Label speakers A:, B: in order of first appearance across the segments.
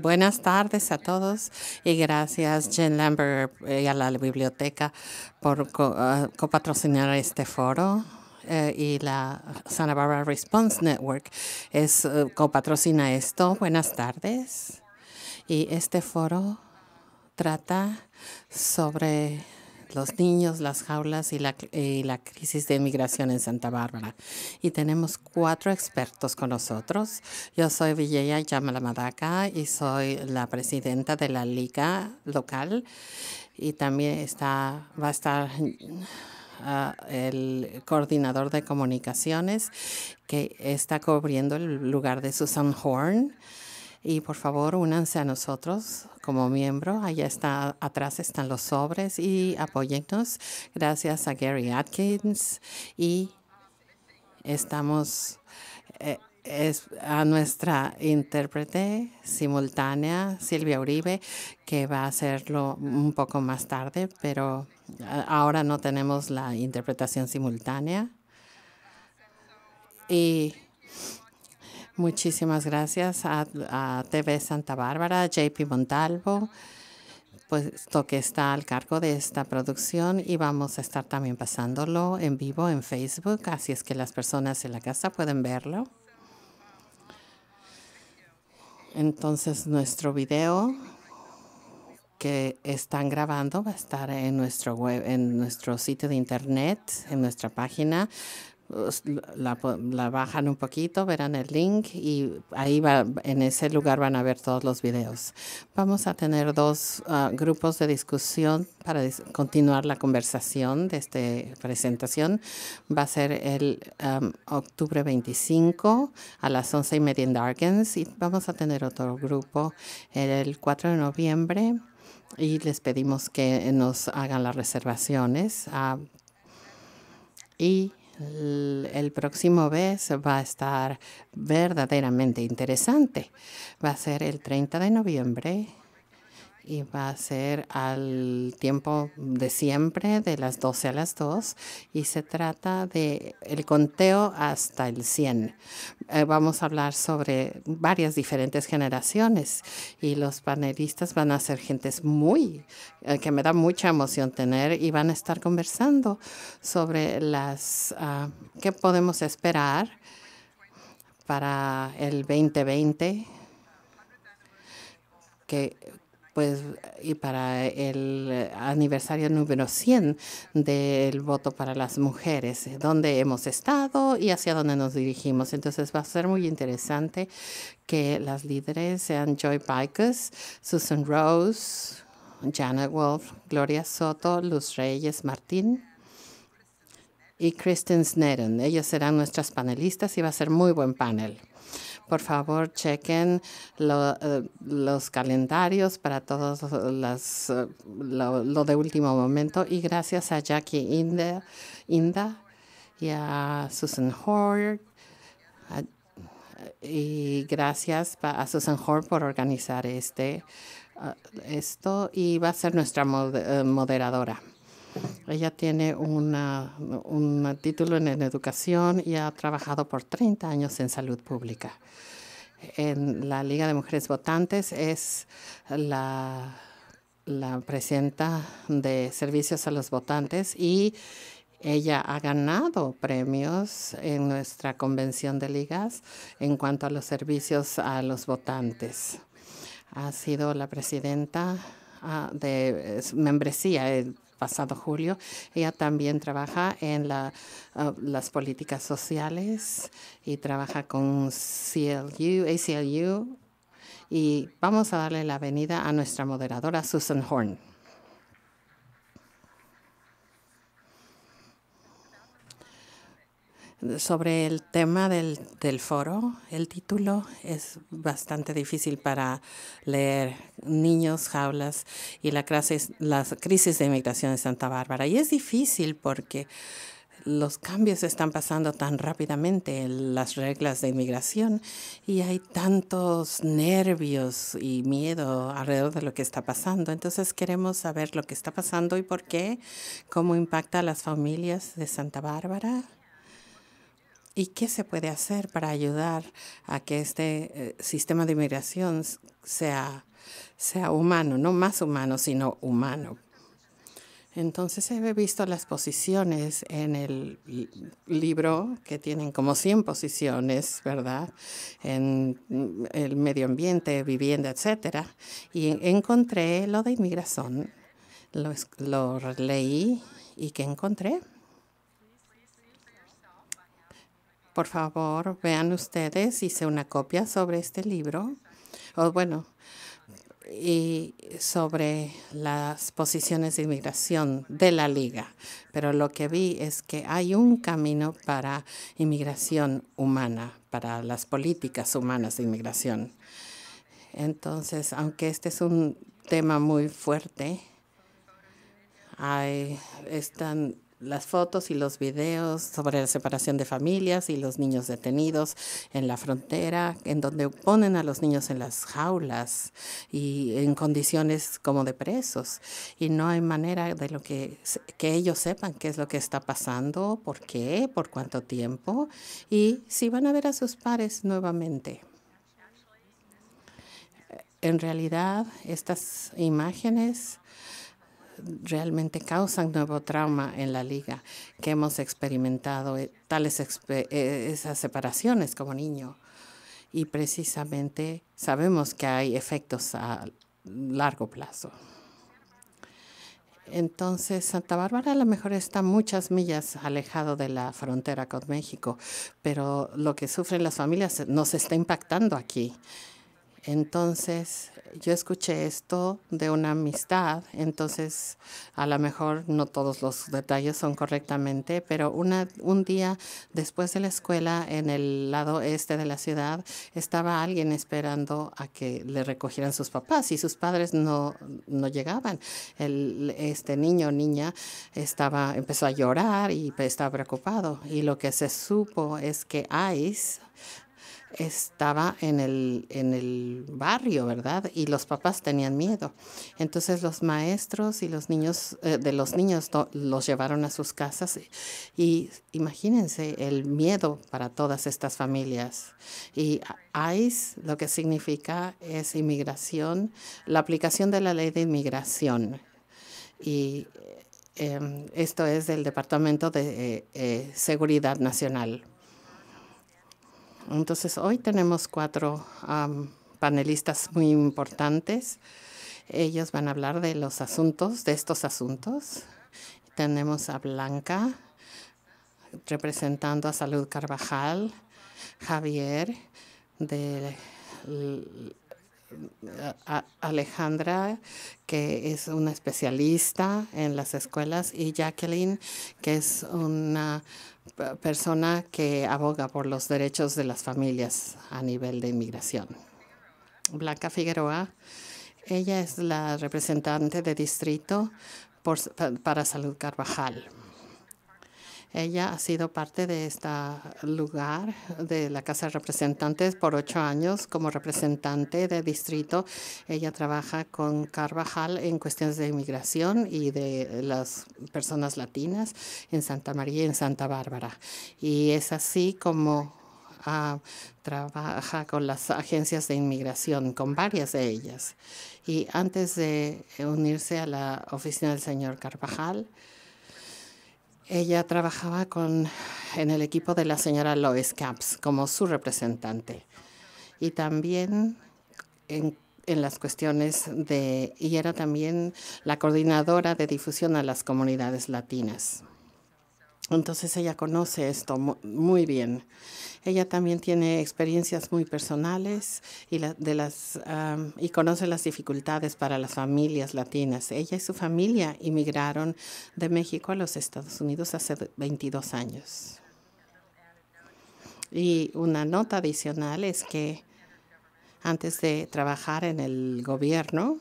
A: buenas tardes a todos y gracias Jen Lambert eh, y a la biblioteca por ah, copatrocinar este foro. Eh, y la Santa Barbara Response Network es eh, copatrocina esto. Buenas tardes. Y este foro trata sobre los niños, las jaulas y la, crisis de inmigración en Santa Bárbara. Y tenemos cuatro expertos con nosotros. Yo soy Villeya Yamalamadaka y soy la presidenta de la liga local. Y también está, va a estar ah, el coordinador de comunicaciones que está cubriendo el lugar de Susan Horn. Y por favor, únanse a nosotros como miembro. Allá está, atrás están los sobres y apóyennos. Gracias a Gary Atkins. Y estamos eh, es, a nuestra intérprete simultánea, Silvia Uribe, que va a hacerlo un poco más tarde, pero eh, ahora no tenemos la interpretación simultánea. Y Muchísimas gracias a, TV Santa Bárbara, JP Montalvo, puesto pues, que está al cargo de esta producción y vamos a estar también pasándolo en vivo en Facebook, así es que las personas en la casa pueden verlo. Entonces nuestro video que están grabando va a estar en nuestro web, en nuestro sitio de internet, en nuestra página la, bajan un poquito, verán el link y ahí va, en ese lugar van a ver todos los videos. Vamos a tener dos ah, grupos de discusión para continuar la conversación de esta presentación. Va a ser el octubre 25 a las 11 y media en Darkens y vamos a tener otro grupo el 4 de noviembre y les pedimos que nos hagan las reservaciones. Ah, y el próximo mes va a estar verdaderamente interesante. Va a ser el 30 de noviembre y va a ser al tiempo de siempre, de las 12 a las 2, y se trata de el conteo hasta el 100. Eh, vamos a hablar sobre varias diferentes generaciones y los panelistas van a ser gentes muy, eh, que me da mucha emoción tener y van a estar conversando sobre las, ah, qué podemos esperar para el 2020 que pues y para el eh, aniversario número 100 del voto para las mujeres, eh, dónde hemos estado y hacia dónde nos dirigimos. Entonces va a ser muy interesante que las líderes sean Joy Bikers, Susan Rose, Janet Wolf, Gloria Soto, Luz Reyes Martín y Kristen Snedden. Ellas serán nuestras panelistas y va a ser muy buen panel por favor chequen eh, los calendarios para todos las, eh, lo, de último momento. Y gracias a Jackie Inda, Inda y a Susan Horr y gracias a Susan Horr por organizar este, eh, esto y va a ser nuestra moderadora. Ella tiene un título en, educación y ha trabajado por 30 años en salud pública. En la Liga de Mujeres Votantes es la, la presidenta de servicios a los votantes y ella ha ganado premios en nuestra convención de ligas en cuanto a los servicios a los votantes. Ha sido la presidenta ah, de membresía, pasado julio. Ella también trabaja en ah, las políticas sociales y trabaja con CLU, ACLU. Y vamos a darle la bienvenida a nuestra moderadora Susan Horn. sobre el tema del, foro, el título es bastante difícil para leer. Niños, jaulas y la crisis, de inmigración de Santa Bárbara. Y es difícil porque los cambios están pasando tan rápidamente, en las reglas de inmigración, y hay tantos nervios y miedo alrededor de lo que está pasando. Entonces queremos saber lo que está pasando y por qué, cómo impacta a las familias de Santa Bárbara ¿Y qué se puede hacer para ayudar a que este eh, sistema de inmigración sea, sea humano, no más humano, sino humano? Entonces he visto las posiciones en el libro que tienen como 100 posiciones, ¿verdad? En el medio ambiente, vivienda, etcétera. Y encontré lo de inmigración, lo, lo leí y ¿qué encontré? Por favor, vean ustedes, hice una copia sobre este libro, o bueno, y sobre las posiciones de inmigración de la Liga. Pero lo que vi es que hay un camino para inmigración humana, para las políticas humanas de inmigración. Entonces, aunque este es un tema muy fuerte, hay, están las fotos y los videos sobre la separación de familias y los niños detenidos en la frontera, en donde ponen a los niños en las jaulas y en condiciones como de presos. Y no hay manera de lo que, que ellos sepan qué es lo que está pasando, por qué, por cuánto tiempo y si van a ver a sus pares nuevamente. En realidad, estas imágenes realmente causan nuevo trauma en la liga, que hemos experimentado eh, tales eh, esas separaciones como niño. Y precisamente sabemos que hay efectos a largo plazo. Entonces, Santa Bárbara a lo mejor está muchas millas alejado de la frontera con México, pero lo que sufren las familias nos está impactando aquí. Entonces, yo escuché esto de una amistad, entonces a lo mejor no todos los detalles son correctamente, pero una, un día después de la escuela en el lado este de la ciudad estaba alguien esperando a que le recogieran sus papás y sus padres no, llegaban. El, este niño o niña estaba, empezó a llorar y estaba preocupado y lo que se supo es que ICE estaba en el, barrio, ¿verdad? Y los papás tenían miedo. Entonces los maestros y los niños, eh, de los niños los llevaron a sus casas y, imagínense el miedo para todas estas familias. Y ICE lo que significa es inmigración, la aplicación de la ley de inmigración. Y eh, em, esto es del Departamento de eh, Seguridad Nacional. Entonces, hoy tenemos cuatro panelistas muy importantes. Ellos van a hablar de los asuntos, de estos asuntos. Tenemos a Blanca, representando a Salud Carvajal, Javier, de Alejandra, que es una especialista en las escuelas, y Jacqueline, que es una persona que aboga por los derechos de las familias a nivel de inmigración. Blanca Figueroa, ella es la representante de distrito para Salud Carvajal. Ella ha sido parte de este lugar de la Casa de Representantes por ocho años como representante de distrito. Ella trabaja con Carvajal en cuestiones de inmigración y de las personas latinas en Santa María y en Santa Bárbara. Y es así como ah, trabaja con las agencias de inmigración, con varias de ellas. Y antes de unirse a la oficina del señor Carvajal, ella trabajaba con, en el equipo de la señora Lois Caps como su representante y también en, en, las cuestiones de, y era también la coordinadora de difusión a las comunidades latinas. Entonces ella conoce esto muy bien. Ella también tiene experiencias muy personales y, de las, y conoce las dificultades para las familias latinas. Ella y su familia emigraron de México a los Estados Unidos hace 22 años. Y una nota adicional es que antes de trabajar en el gobierno,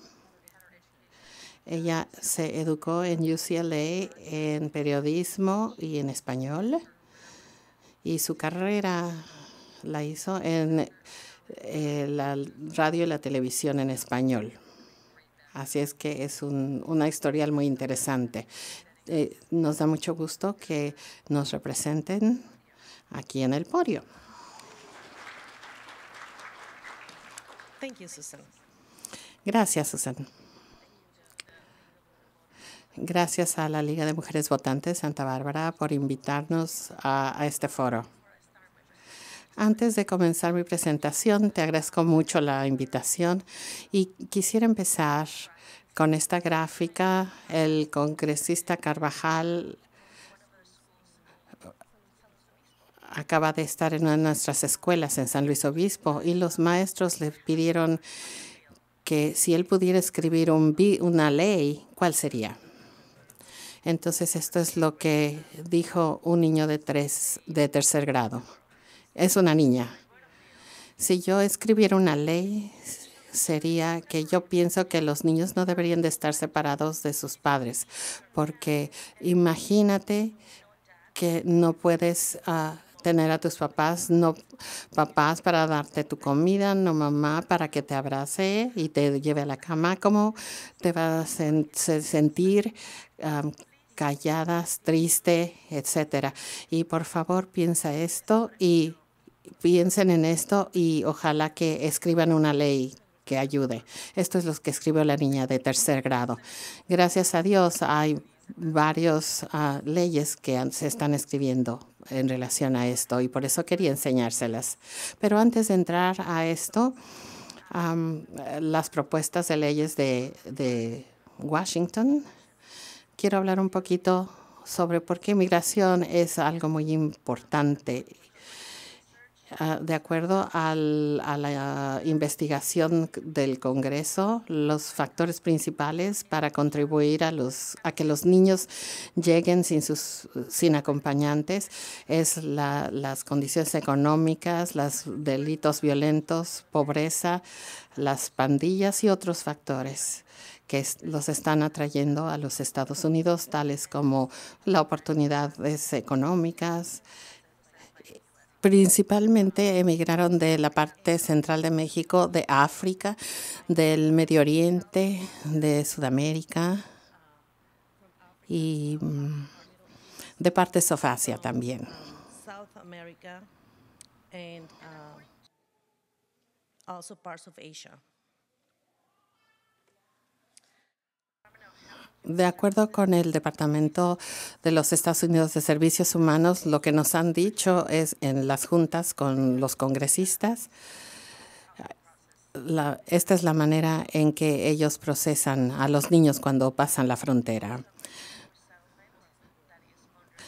A: ella se educó en UCLA en periodismo y en español. Y su carrera la hizo en eh, la radio y la televisión en español. Así es que es una historial muy interesante. Eh, nos da mucho gusto que nos representen aquí en el podio. Gracias, Susan. Gracias a la Liga de Mujeres Votantes Santa Bárbara por invitarnos a, este foro. Antes de comenzar mi presentación, te agradezco mucho la invitación y quisiera empezar con esta gráfica. El congresista Carvajal acaba de estar en una de nuestras escuelas en San Luis Obispo y los maestros le pidieron que si él pudiera escribir una ley, ¿cuál sería? Entonces, esto es lo que dijo un niño de, tres, de tercer grado. Es una niña. Si yo escribiera una ley, sería que yo pienso que los niños no deberían de estar separados de sus padres, porque imagínate que no puedes ah, tener a tus papás, no papás para darte tu comida, no mamá para que te abrace y te lleve a la cama, ¿cómo te vas a sentir ah, calladas, triste, etcétera. Y por favor, piensa esto y piensen en esto y ojalá que escriban una ley que ayude. Esto es lo que escribió la niña de tercer grado. Gracias a Dios hay varios ah, leyes que se están escribiendo en relación a esto y por eso quería enseñárselas. Pero antes de entrar a esto, las propuestas de leyes de Washington quiero hablar un poquito sobre por qué migración es algo muy importante. Ah, de acuerdo a la investigación del Congreso, los factores principales para contribuir a, que los niños lleguen sin, acompañantes es las condiciones económicas, los delitos violentos, pobreza, las pandillas y otros factores que los están atrayendo a los Estados Unidos, tales como las oportunidades económicas. Principalmente emigraron de la parte central de México, de África, del Medio Oriente, de Sudamérica y mm, de partes de Asia también. Uh, Asia. De acuerdo con el Departamento de los Estados Unidos de Servicios Humanos, lo que nos han dicho es en las juntas con los congresistas, esta es la manera en que ellos procesan a los niños cuando pasan la frontera.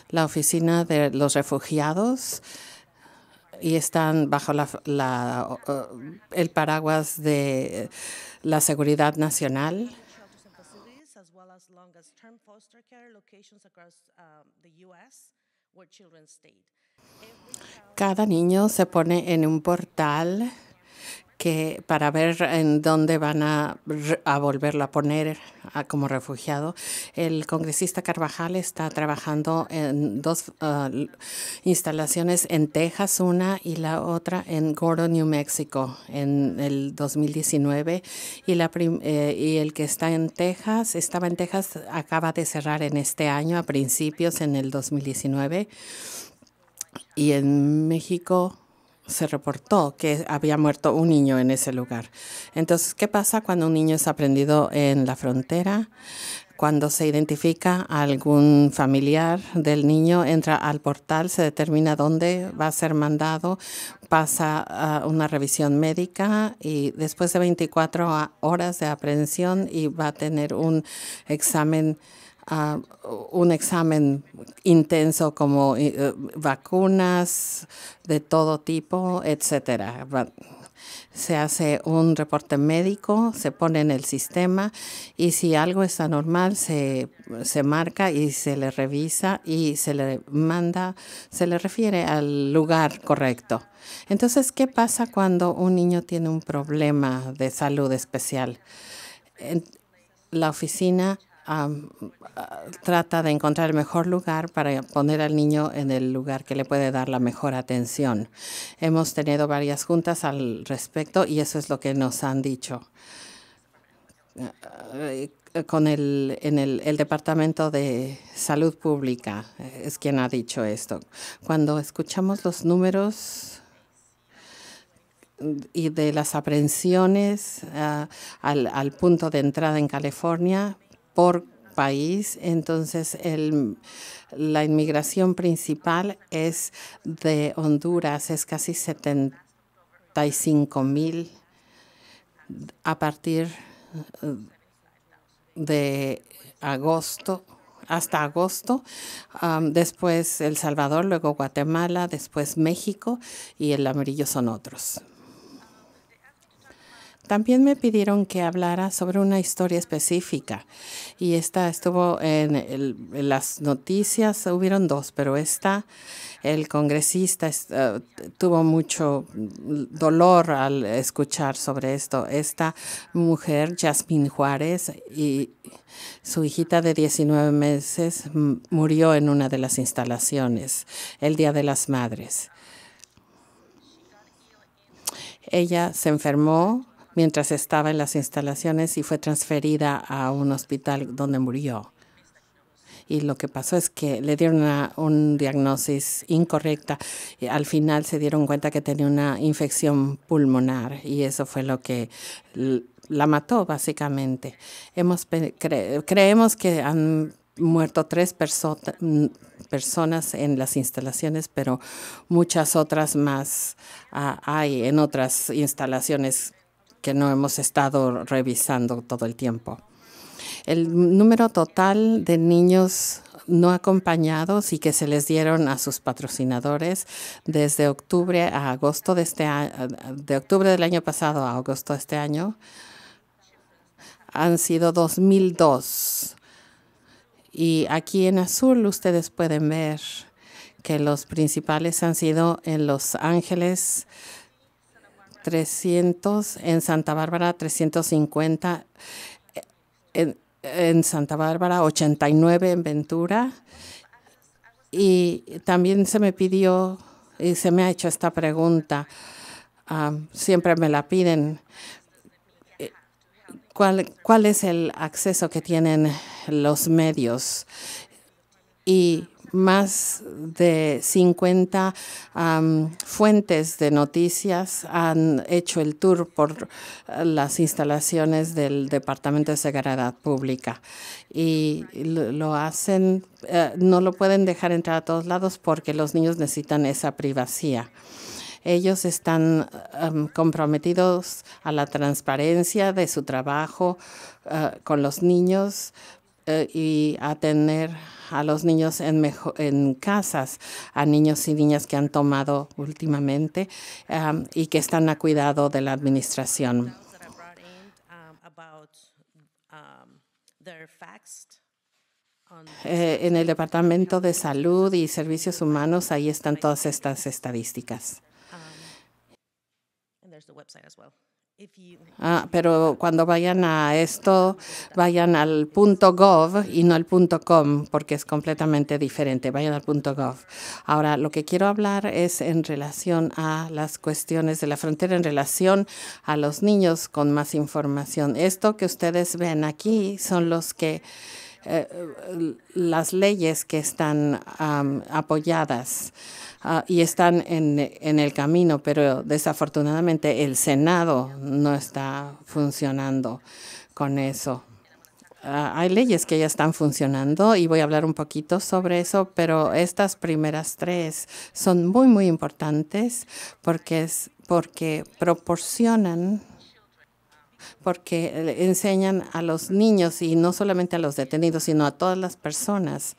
A: La oficina de los refugiados y están bajo el paraguas de la seguridad nacional foster care locations across um, the US where children stayed. Cada niño se pone en un portal que para ver en dónde van a, a volverla a poner como refugiado. El congresista Carvajal está trabajando en dos ah, instalaciones en Texas, una y la otra en Gordo, New Mexico, en el 2019. Y, la eh, y el que está en Texas, estaba en Texas, acaba de cerrar en este año, a principios en el 2019. Y en México se reportó que había muerto un niño en ese lugar. Entonces, ¿qué pasa cuando un niño es aprendido en la frontera? Cuando se identifica a algún familiar del niño, entra al portal, se determina dónde va a ser mandado, pasa a una revisión médica y después de 24 horas de aprehensión y va a tener un examen un examen intenso como eh, vacunas de todo tipo, etcétera. Se hace un reporte médico, se pone en el sistema y si algo está normal se, se marca y se le revisa y se le manda, se le refiere al lugar correcto. Entonces, ¿qué pasa cuando un niño tiene un problema de salud especial? En la oficina Ah, trata de encontrar el mejor lugar para poner al niño en el lugar que le puede dar la mejor atención. Hemos tenido varias juntas al respecto y eso es lo que nos han dicho. Ah, eh, con el, en el, Departamento de Salud Pública eh, es quien ha dicho esto. Cuando escuchamos los números y de las aprehensiones ah, al punto de entrada en California, por país, entonces el, la inmigración principal es de Honduras, es casi 75 mil a partir de agosto hasta agosto, después El Salvador, luego Guatemala, después México y el amarillo son otros. También me pidieron que hablara sobre una historia específica y esta estuvo en, las noticias, hubieron dos, pero esta, el congresista eh, tuvo mucho dolor al escuchar sobre esto. Esta mujer, Jasmine Juárez, y su hijita de 19 meses murió en una de las instalaciones el Día de las Madres. Ella se enfermó mientras estaba en las instalaciones y fue transferida a un hospital donde murió. Y lo que pasó es que le dieron una, un diagnóstico incorrecta. al final se dieron cuenta que tenía una infección pulmonar y eso fue lo que la mató básicamente. Hemos, creemos que han muerto tres personas en las instalaciones, pero muchas otras más ah, hay en otras instalaciones que no hemos estado revisando todo el tiempo. El número total de niños no acompañados y que se les dieron a sus patrocinadores desde octubre a agosto de este de octubre del año pasado a agosto de este año han sido 2002. Y aquí en azul ustedes pueden ver que los principales han sido en Los Ángeles, 300 en Santa Bárbara, 350 en, en Santa Bárbara, 89 en Ventura. Y también se me pidió y se me ha hecho esta pregunta, siempre me la piden, eh, ¿Cuál, ¿cuál es el acceso que tienen los medios? Y más de 50 fuentes de noticias han hecho el tour por eh, las instalaciones del Departamento de Seguridad Pública y lo hacen, eh, no lo pueden dejar entrar a todos lados porque los niños necesitan esa privacidad ellos están comprometidos a la transparencia de su trabajo eh, con los niños y a tener a los niños en, mejor en casas, a niños y niñas que han tomado últimamente y que están a cuidado de la administración. Eh, en el Departamento de Salud y Servicios Humanos, ahí están todas estas estadísticas. Um, Ah, pero cuando vayan a esto, vayan al punto .gov y no al punto .com, porque es completamente diferente. Vayan al punto .gov. Ahora, lo que quiero hablar es en relación a las cuestiones de la frontera, en relación a los niños con más información. Esto que ustedes ven aquí son los que eh, las leyes que están apoyadas ah, y están en, el camino, pero desafortunadamente el Senado no está funcionando con eso. Ah, hay leyes que ya están funcionando y voy a hablar un poquito sobre eso, pero estas primeras tres son muy, muy importantes porque, es, porque proporcionan porque enseñan a los niños y no solamente a los detenidos, sino a todas las personas.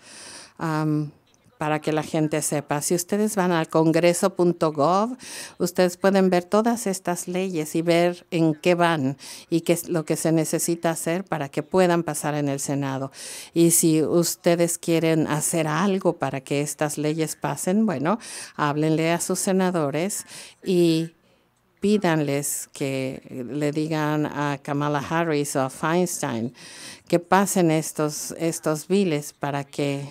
A: para que la gente sepa. Si ustedes van al congreso.gov, ustedes pueden ver todas estas leyes y ver en qué van y qué es lo que se necesita hacer para que puedan pasar en el Senado. Y si ustedes quieren hacer algo para que estas leyes pasen, bueno, háblenle a sus senadores y pídanles que le digan a Kamala Harris o a Feinstein que pasen estos, estos para que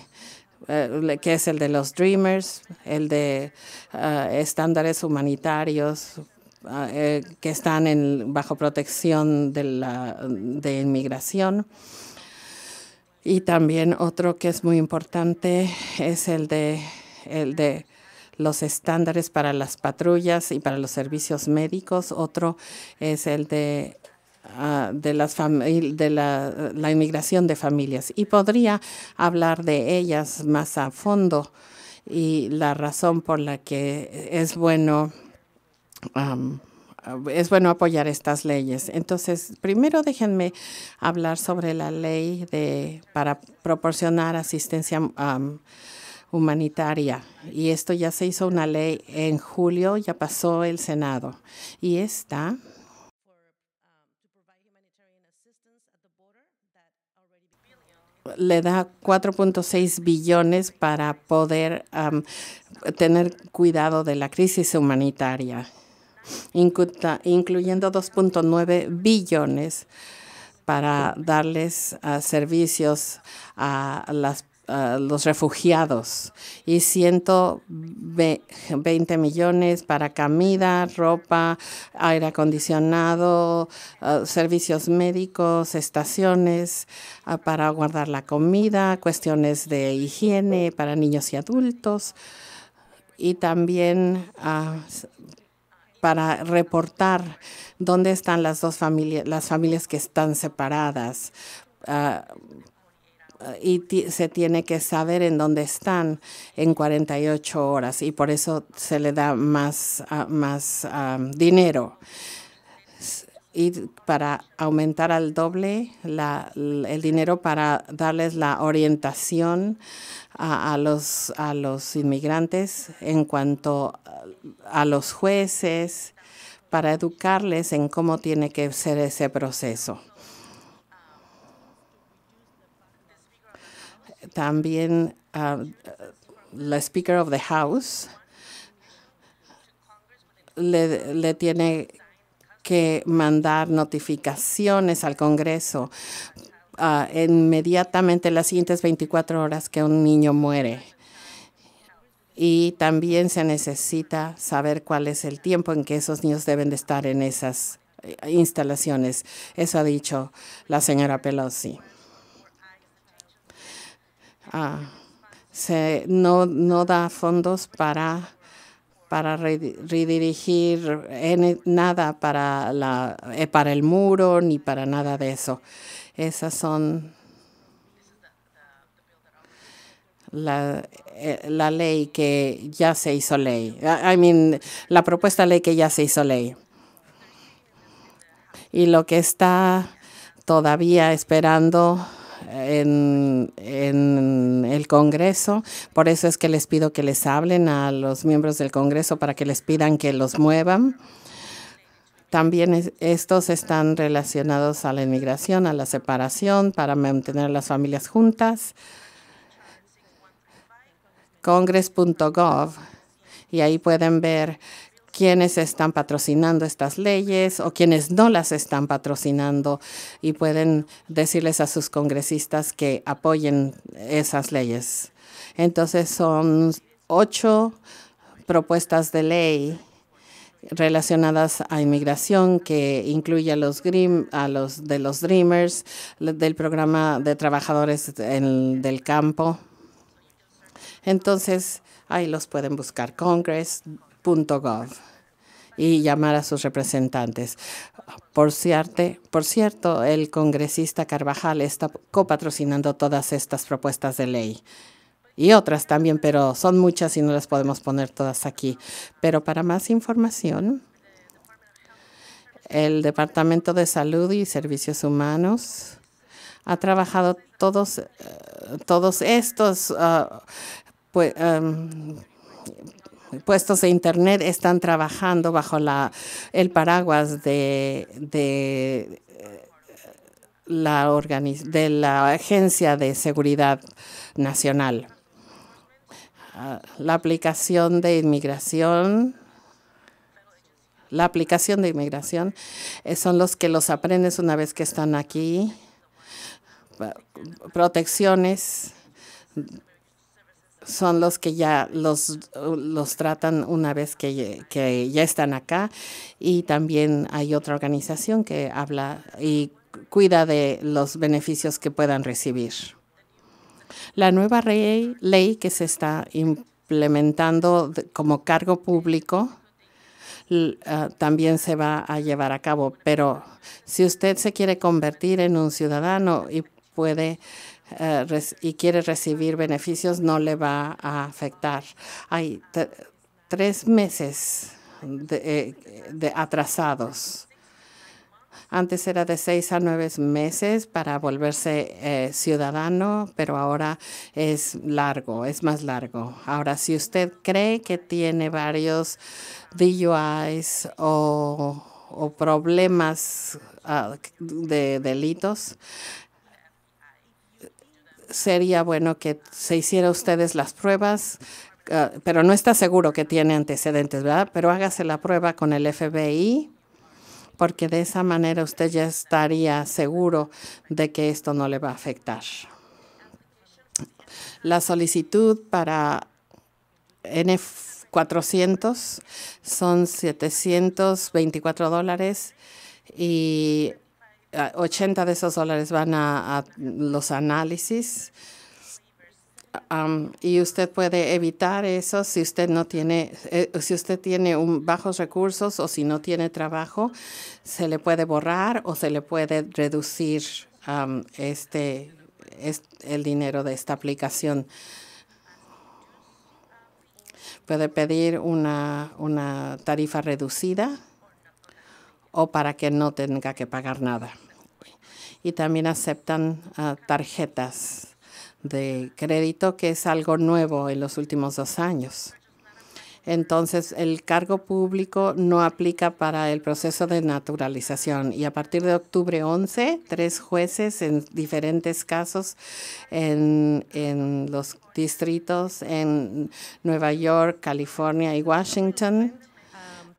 A: eh, que es el de los Dreamers, el de eh, estándares humanitarios eh, que están bajo protección de, la, de inmigración. Y también otro que es muy importante es el de, el de los estándares para las patrullas y para los servicios médicos. Otro es el de ah, de, las de la, inmigración de familias y podría hablar de ellas más a fondo y la razón por la que es bueno es bueno apoyar estas leyes. Entonces, primero déjenme hablar sobre la ley de para proporcionar asistencia humanitaria. Y esto ya se hizo una ley en julio, ya pasó el Senado. Y esta le da 4.6 billones para poder tener cuidado de la crisis humanitaria, incluyendo 2.9 billones para darles ah, servicios a las los refugiados y 120 millones para comida, ropa, aire acondicionado, eh, servicios médicos, estaciones eh, para guardar la comida, cuestiones de higiene para niños y adultos y también ah, para reportar dónde están las dos familias, las familias que están separadas, ah, y se tiene que saber en dónde están en 48 horas y por eso se le da más, ah, dinero. Y para aumentar al doble el dinero para darles la orientación a los inmigrantes en cuanto a los jueces, para educarles en cómo tiene que ser ese proceso. también ah, la Speaker of the House le, tiene que mandar notificaciones al Congreso ah, inmediatamente las siguientes 24 horas que un niño muere. Y también se necesita saber cuál es el tiempo en que esos niños deben de estar en esas eh, instalaciones. Eso ha dicho la señora Pelosi. Ah, no, no da fondos para, para redirigir nada para, la, eh, para el muro ni para nada de eso. Esas son la, eh, ley que ya se hizo ley. I mean, la propuesta ley que ya se hizo ley. Y lo que está todavía esperando en, el Congreso. Por eso es que les pido que les hablen a los miembros del Congreso para que les pidan que los muevan. También estos están relacionados a la inmigración, a la separación, para mantener las familias juntas. Congress.gov y ahí pueden ver quienes están patrocinando estas leyes o quienes no las están patrocinando y pueden decirles a sus congresistas que apoyen esas leyes. Entonces son ocho propuestas de ley relacionadas a inmigración que incluye a los, a los de los Dreamers, del programa de trabajadores del campo. Entonces, ahí los pueden buscar, Congress .gov y llamar a sus representantes. Por cierto, por cierto, el congresista Carvajal está copatrocinando todas estas propuestas de ley y otras también, pero son muchas y no las podemos poner todas aquí. Pero para más información, el Departamento de Salud y Servicios Humanos ha trabajado todos, eh, todos estos ah, pues, em, puestos de Internet están trabajando bajo la, el paraguas de, de eh, la de la Agencia de Seguridad Nacional. Ah, la aplicación de inmigración, la aplicación de inmigración eh, son los que los aprendes una vez que están aquí. Protecciones son los que ya los, tratan una vez que, ya están acá. Y también hay otra organización que habla y cuida de los beneficios que puedan recibir. La nueva ley que se está implementando como cargo público ah, también se va a llevar a cabo. Pero si usted se quiere convertir en un ciudadano y puede eh, y quiere recibir beneficios, no le va a afectar. Hay tres meses eh, de, atrasados. Antes era de seis a nueve meses para volverse eh, ciudadano, pero ahora es largo, es más largo. Ahora, si usted cree que tiene varios DUIs o, o problemas ah, de delitos, sería bueno que se hiciera ustedes las pruebas, ah, pero no está seguro que tiene antecedentes, ¿verdad? Pero hágase la prueba con el FBI, porque de esa manera usted ya estaría seguro de que esto no le va a afectar. La solicitud para n 400 son 724 dólares y 80 de esos dólares van a, los análisis. y usted puede evitar eso si usted no tiene, eh, si usted tiene bajos recursos o si no tiene trabajo, se le puede borrar o se le puede reducir este, el dinero de esta aplicación. Puede pedir una, una tarifa reducida o para que no tenga que pagar nada y también aceptan ah, tarjetas de crédito, que es algo nuevo en los últimos dos años. Entonces, el cargo público no aplica para el proceso de naturalización. Y a partir de octubre 11, tres jueces en diferentes casos en, los distritos en Nueva York, California y Washington. Um,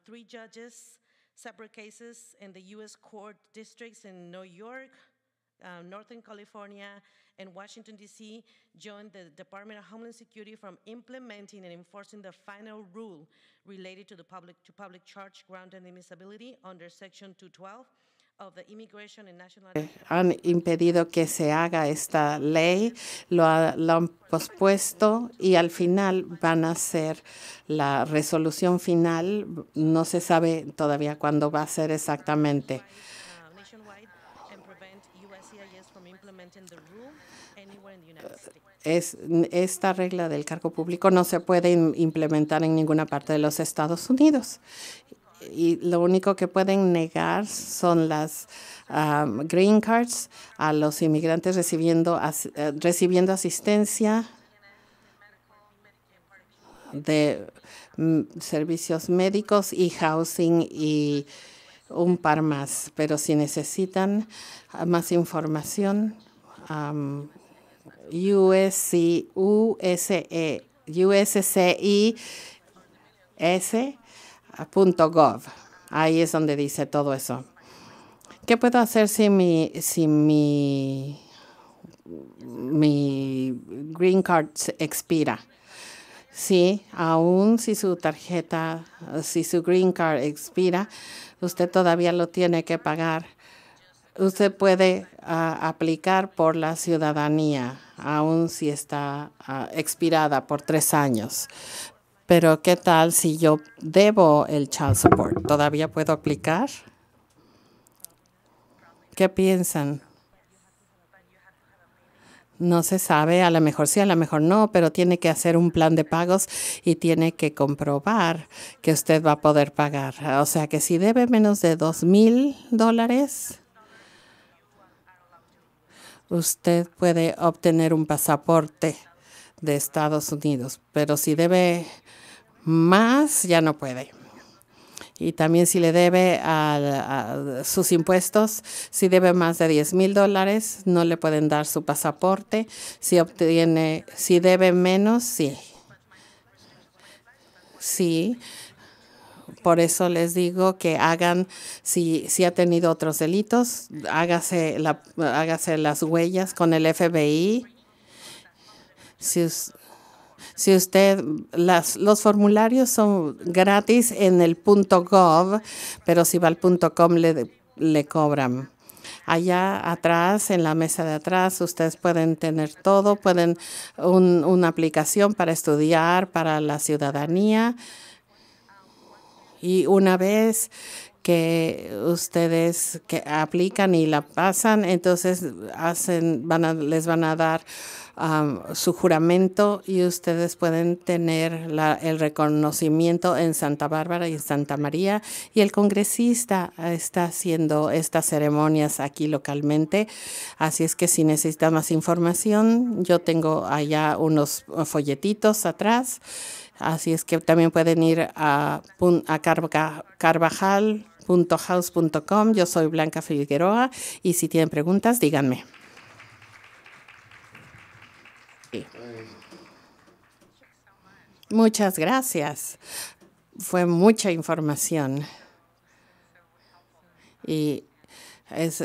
A: Uh, Northern California, and Washington, D.C., joined the Department of Homeland Security from implementing and enforcing the final rule related to the public to public charge ground and admissibility under Section 212 of the immigration and national han impedido que se haga esta ley, lo, lo, han pospuesto y al final van a ser la resolución final. No se sabe todavía cuándo va a ser exactamente. Es, esta regla del cargo público no se puede implementar en ninguna parte de los Estados Unidos. Y lo único que pueden negar son las green cards a los inmigrantes recibiendo, eh, recibiendo asistencia de mm, servicios médicos y housing y un par más. Pero si necesitan ah, más información, um, e, uh, Ahí es donde dice todo eso. ¿Qué puedo hacer si mi, si mi, green card expira? Sí, aún si su tarjeta, si su green card expira, usted todavía lo tiene que pagar usted puede ah, aplicar por la ciudadanía, aun si está ah, expirada por tres años. Pero ¿qué tal si yo debo el child support? ¿Todavía puedo aplicar? ¿Qué piensan? No se sabe, a lo mejor sí, a lo mejor no, pero tiene que hacer un plan de pagos y tiene que comprobar que usted va a poder pagar. O sea que si debe menos de dos mil dólares, usted puede obtener un pasaporte de Estados Unidos, pero si debe más, ya no puede. Y también si le debe a, sus impuestos, si debe más de 10 mil dólares, no le pueden dar su pasaporte. Si obtiene, si debe menos, sí. Sí por eso les digo que hagan, si, si ha tenido otros delitos, hágase, hágase las huellas con el FBI. Si, usted, los formularios son gratis en el .gov, pero si va al punto .com le, le cobran. Allá atrás, en la mesa de atrás, ustedes pueden tener todo, pueden una aplicación para estudiar, para la ciudadanía. Y una vez que ustedes que aplican y la pasan, entonces hacen, van a, les van a dar su juramento y ustedes pueden tener la, el reconocimiento en Santa Bárbara y en Santa María. Y el congresista está haciendo estas ceremonias aquí localmente. Así es que si necesita más información, yo tengo allá unos folletitos atrás. Así es que también pueden ir a, Carvajal.house.com. Yo soy Blanca Figueroa y si tienen preguntas, díganme. Muchas gracias. Fue mucha información. Y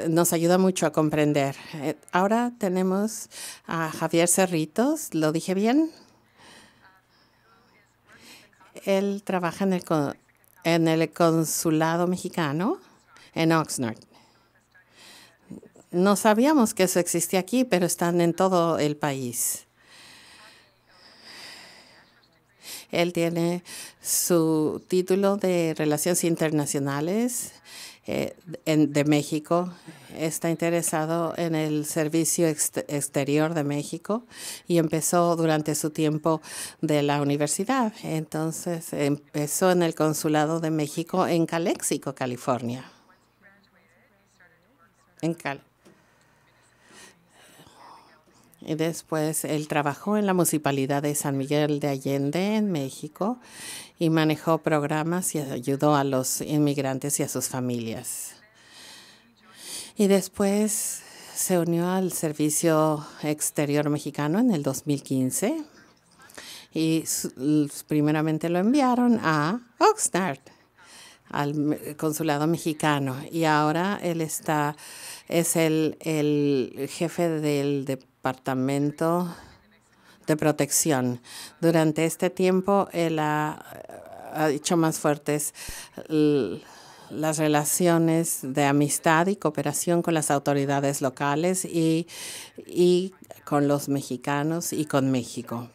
A: nos ayuda mucho a comprender. Eh, ahora tenemos a Javier Cerritos, ¿lo dije bien? Él trabaja en el, en el consulado mexicano en Oxnard. No sabíamos que eso existía aquí, pero están en todo el país. Él tiene su título de Relaciones Internacionales eh, de México. Está interesado en el servicio exterior de México y empezó durante su tiempo de la universidad. Entonces empezó en el Consulado de México en Calexico, California. En Cal y después él trabajó en la municipalidad de San Miguel de Allende, en México, y manejó programas y ayudó a los inmigrantes y a sus familias. Y después se unió al Servicio Exterior Mexicano en el 2015 y primeramente lo enviaron a Oxnard, al consulado mexicano, y ahora él está es el, el jefe del de Departamento de Protección. Durante este tiempo, él ha, hecho más fuertes las relaciones de amistad y cooperación con las autoridades locales y, y con los mexicanos y con México.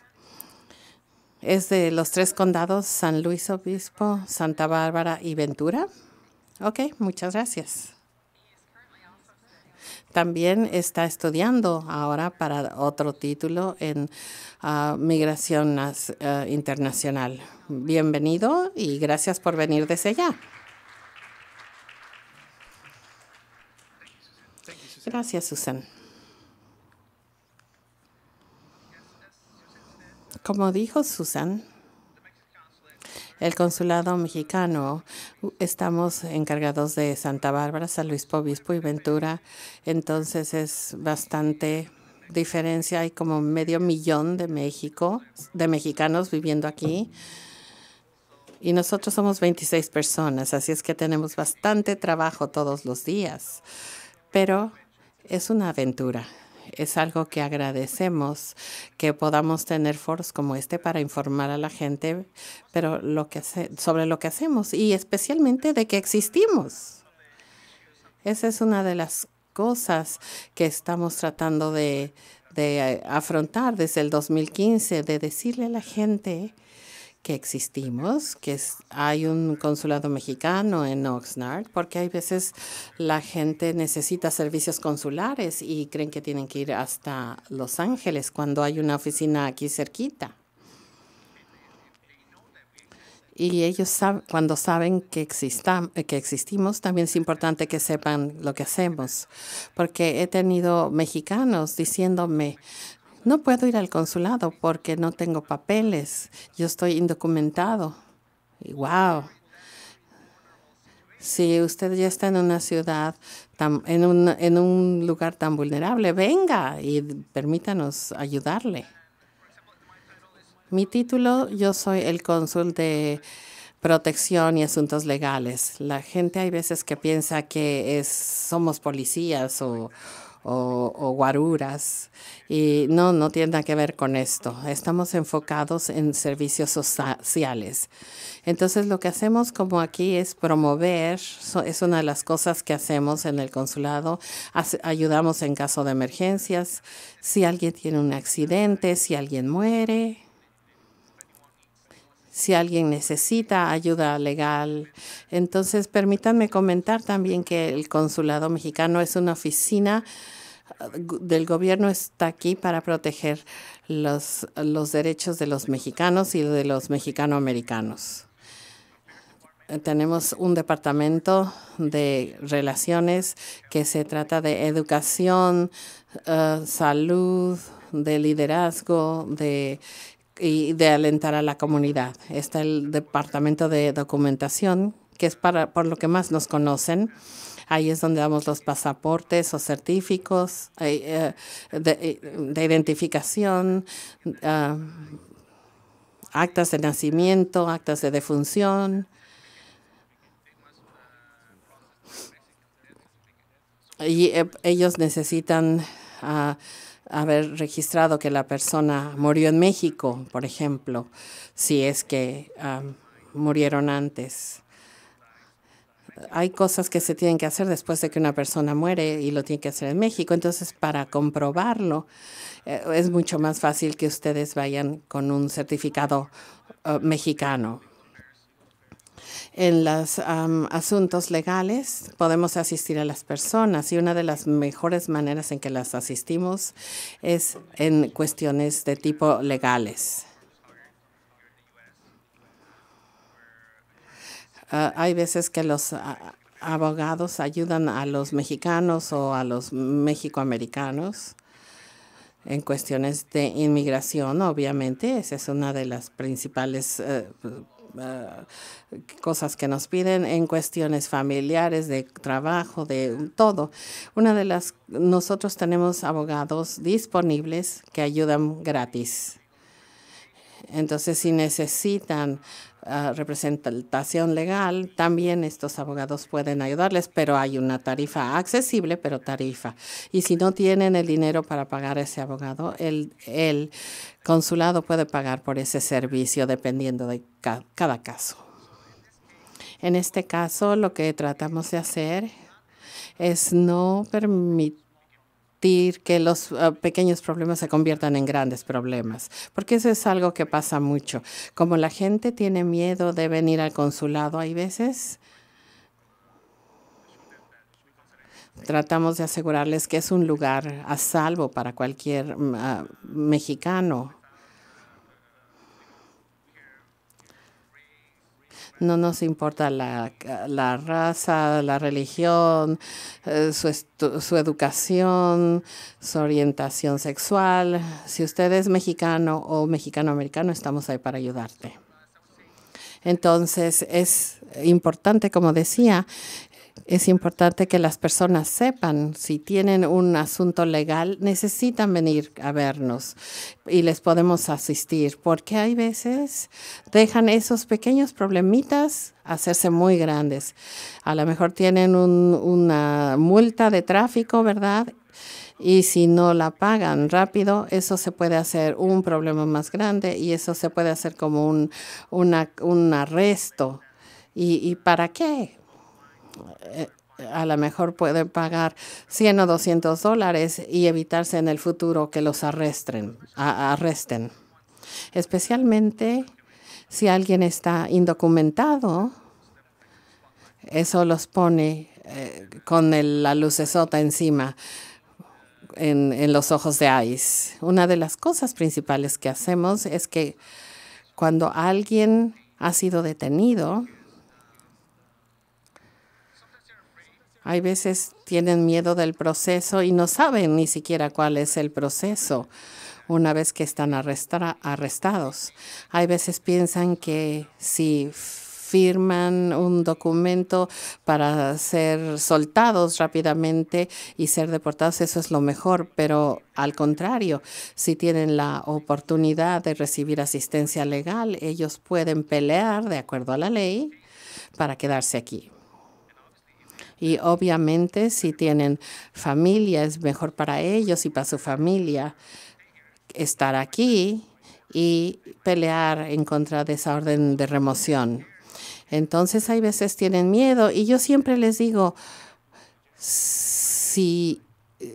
A: Es de los tres condados, San Luis Obispo, Santa Bárbara y Ventura. Ok, muchas gracias también está estudiando ahora para otro título en ah, migración ah, internacional. Bienvenido y gracias por venir desde allá. Gracias, Susan. Como dijo Susan, el consulado mexicano. Estamos encargados de Santa Bárbara, San Luis Obispo y Ventura. Entonces es bastante diferencia. Hay como medio millón de México, de mexicanos viviendo aquí. Y nosotros somos 26 personas, así es que tenemos bastante trabajo todos los días. Pero es una aventura es algo que agradecemos que podamos tener foros como este para informar a la gente pero sobre lo que hacemos y especialmente de que existimos. Esa es una de las cosas que estamos tratando de, de eh, afrontar desde el 2015, de decirle a la gente que existimos, que es, hay un consulado mexicano en Oxnard, porque hay veces la gente necesita servicios consulares y creen que tienen que ir hasta Los Ángeles cuando hay una oficina aquí cerquita. Y ellos cuando saben que, exista que existimos, también es importante que sepan lo que hacemos, porque he tenido mexicanos diciéndome, no puedo ir al consulado porque no tengo papeles, yo estoy indocumentado. Y wow. Si usted ya está en una ciudad, en, un, en un lugar tan vulnerable, venga y permítanos ayudarle. Mi título, yo soy el cónsul de protección y asuntos legales. La gente hay veces que piensa que es, somos policías o, o, guaruras. Y no, no tiene nada que ver con esto. Estamos enfocados en servicios sociales. Entonces, lo que hacemos como aquí es promover, es una de las cosas que hacemos en el consulado. ayudamos en caso de emergencias, si alguien tiene un accidente, si alguien muere, si alguien necesita ayuda legal. Entonces, permítanme comentar también que el Consulado Mexicano es una oficina eh, del gobierno está aquí para proteger los, los derechos de los mexicanos y de los mexicanoamericanos. Eh, tenemos un departamento de relaciones que se trata de educación, eh, salud, de liderazgo, de y de alentar a la comunidad. Está el departamento de documentación, que es para por lo que más nos conocen. Ahí es donde damos los pasaportes o certificados eh, eh, eh, de, identificación, ah, actas de nacimiento, actas de defunción. Y ellos necesitan ah, haber registrado que la persona murió en México, por ejemplo, si es que murieron antes. Hay cosas que se tienen que hacer después de que una persona muere y lo tiene que hacer en México. Entonces, para comprobarlo, eh, es mucho más fácil que ustedes vayan con un certificado eh, mexicano en los asuntos legales, podemos asistir a las personas y una de las mejores maneras en que las asistimos es en cuestiones de tipo legales. Ah, hay veces que los ah, abogados ayudan a los mexicanos o a los mexicoamericanos en cuestiones de inmigración, obviamente. Esa es una de las principales eh, eh, cosas que nos piden en cuestiones familiares, de trabajo, de todo. Una de las, nosotros tenemos abogados disponibles que ayudan gratis. Entonces, si necesitan Ah, representación legal, también estos abogados pueden ayudarles, pero hay una tarifa accesible, pero tarifa. Y si no tienen el dinero para pagar ese abogado, el, el consulado puede pagar por ese servicio dependiendo de cada caso. En este caso, lo que tratamos de hacer es no permitir que los ah, pequeños problemas se conviertan en grandes problemas, porque eso es algo que pasa mucho. Como la gente tiene miedo de venir al consulado, hay veces tratamos de asegurarles que es un lugar a salvo para cualquier mm, ah, mexicano. No nos importa la, la raza, la religión, eh, su, su, educación, su orientación sexual. Si usted es mexicano o mexicano-americano, estamos ahí para ayudarte. Entonces, es importante, como decía, es importante que las personas sepan si tienen un asunto legal, necesitan venir a vernos y les podemos asistir, porque hay veces dejan esos pequeños problemitas hacerse muy grandes. A lo mejor tienen una multa de tráfico, ¿verdad? Y si no la pagan rápido, eso se puede hacer un problema más grande y eso se puede hacer como un, arresto. ¿Y, ¿Y para qué? Eh, a lo mejor pueden pagar 100 o 200 dólares y evitarse en el futuro que los arresten, arresten. Especialmente si alguien está indocumentado, eso los pone eh, con luz la sota encima en, en los ojos de ICE. Una de las cosas principales que hacemos es que cuando alguien ha sido detenido, Hay veces tienen miedo del proceso y no saben ni siquiera cuál es el proceso una vez que están arrestados. Hay veces piensan que si firman un documento para ser soltados rápidamente y ser deportados, eso es lo mejor, pero al contrario, si tienen la oportunidad de recibir asistencia legal, ellos pueden pelear de acuerdo a la ley para quedarse aquí. Y obviamente si tienen familia es mejor para ellos y para su familia estar aquí y pelear en contra de esa orden de remoción. Entonces hay veces tienen miedo y yo siempre les digo, si,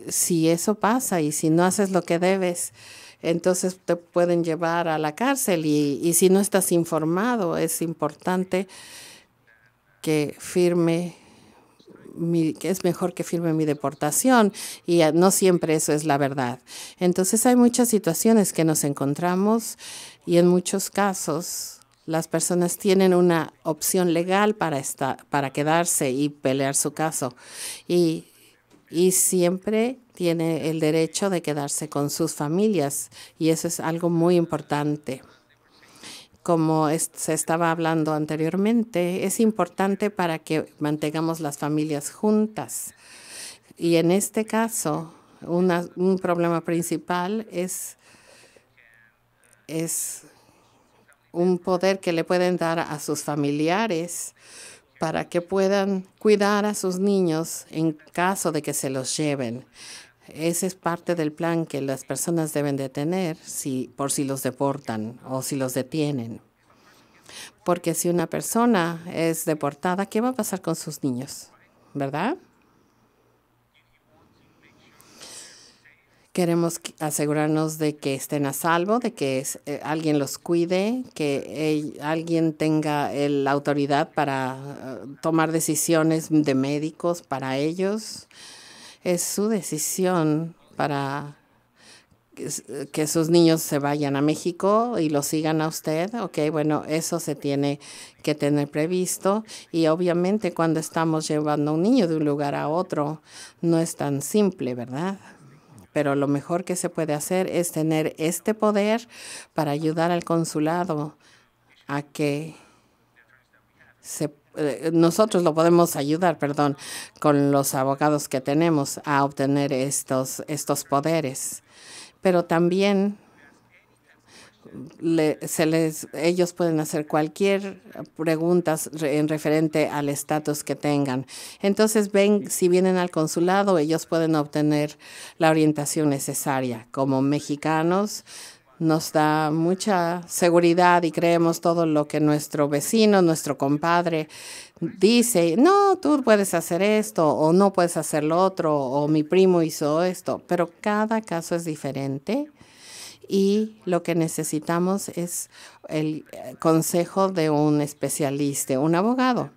A: si eso pasa y si no haces lo que debes, entonces te pueden llevar a la cárcel y, y si no estás informado, es importante que firme es mejor que firme mi deportación y ah, no siempre eso es la verdad. Entonces hay muchas situaciones que nos encontramos y en muchos casos las personas tienen una opción legal para, quedarse y pelear su caso. Y, y siempre tiene el derecho de quedarse con sus familias y eso es algo muy importante como se estaba hablando anteriormente, es importante para que mantengamos las familias juntas. Y en este caso, un problema principal es, es un poder que le pueden dar a sus familiares para que puedan cuidar a sus niños en caso de que se los lleven. Ese es parte del plan que las personas deben de tener si, por si los deportan o si los detienen. Porque si una persona es deportada, ¿qué va a pasar con sus niños? ¿Verdad? Queremos asegurarnos de que estén a salvo, de que eh, alguien los cuide, que alguien tenga la autoridad para eh, tomar decisiones de médicos para ellos. Es su decisión para que sus niños se vayan a México y lo sigan a usted. Ok, bueno, eso se tiene que tener previsto. Y obviamente cuando estamos llevando a un niño de un lugar a otro, no es tan simple, ¿verdad? Pero lo mejor que se puede hacer es tener este poder para ayudar al consulado a que se eh, nosotros lo podemos ayudar, perdón, con los abogados que tenemos a obtener estos, estos poderes. Pero también se les, ellos pueden hacer cualquier pregunta en referente al estatus que tengan. Entonces, ven, si vienen al consulado, ellos pueden obtener la orientación necesaria. Como mexicanos, nos da mucha seguridad y creemos todo lo que nuestro vecino, nuestro compadre dice, no, tú puedes hacer esto o no puedes hacer lo otro o mi primo hizo esto, pero cada caso es diferente y lo que necesitamos es el eh, consejo de un especialista, un abogado.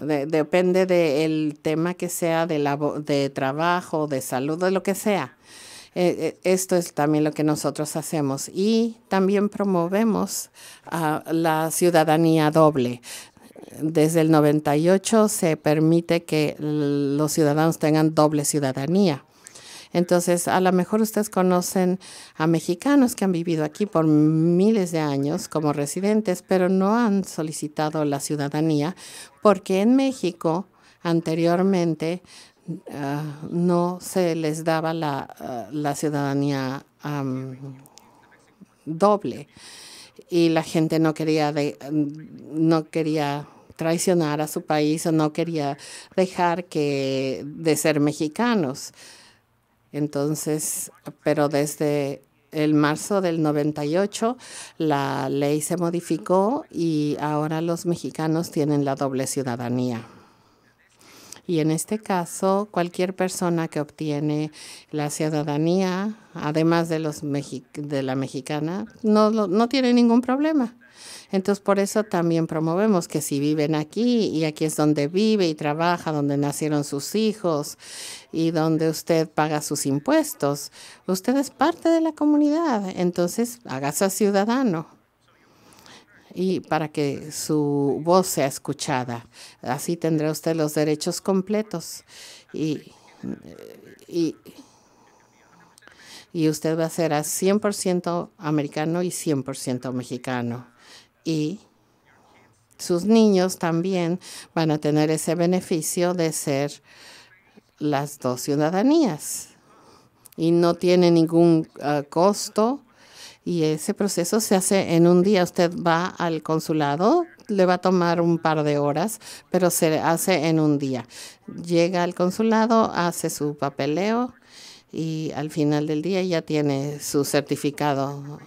A: depende del tema que sea, de trabajo, de salud, de lo que sea eh, eh, esto es también lo que nosotros hacemos y también promovemos la ciudadanía doble. Desde el 98 se permite que los ciudadanos tengan doble ciudadanía. Entonces, a lo mejor ustedes conocen a mexicanos que han vivido aquí por miles de años como residentes, pero no han solicitado la ciudadanía porque en México anteriormente no se les daba la, eh, ciudadanía doble y la gente no quería, no quería traicionar a su país o no quería dejar que de ser mexicanos. Entonces, pero desde el marzo del 98 la ley se modificó y ahora los mexicanos tienen la doble ciudadanía. Y en este caso, cualquier persona que obtiene la ciudadanía, además de, los la mexicana, no, no tiene ningún problema. Entonces, por eso también promovemos que si viven aquí y aquí es donde vive y trabaja, donde nacieron sus hijos y donde usted paga sus impuestos, usted es parte de la comunidad. Entonces, hágase ciudadano y para que su voz sea escuchada. Así tendrá usted los derechos completos y, usted va a ser a 100% americano y 100% mexicano. Y sus niños también van a tener ese beneficio de ser las dos ciudadanías y no tiene ningún ah, costo y ese proceso se hace en un día. Usted va al consulado, le va a tomar un par de horas, pero se hace en un día. Llega al consulado, hace su papeleo y al final del día ya tiene su certificado.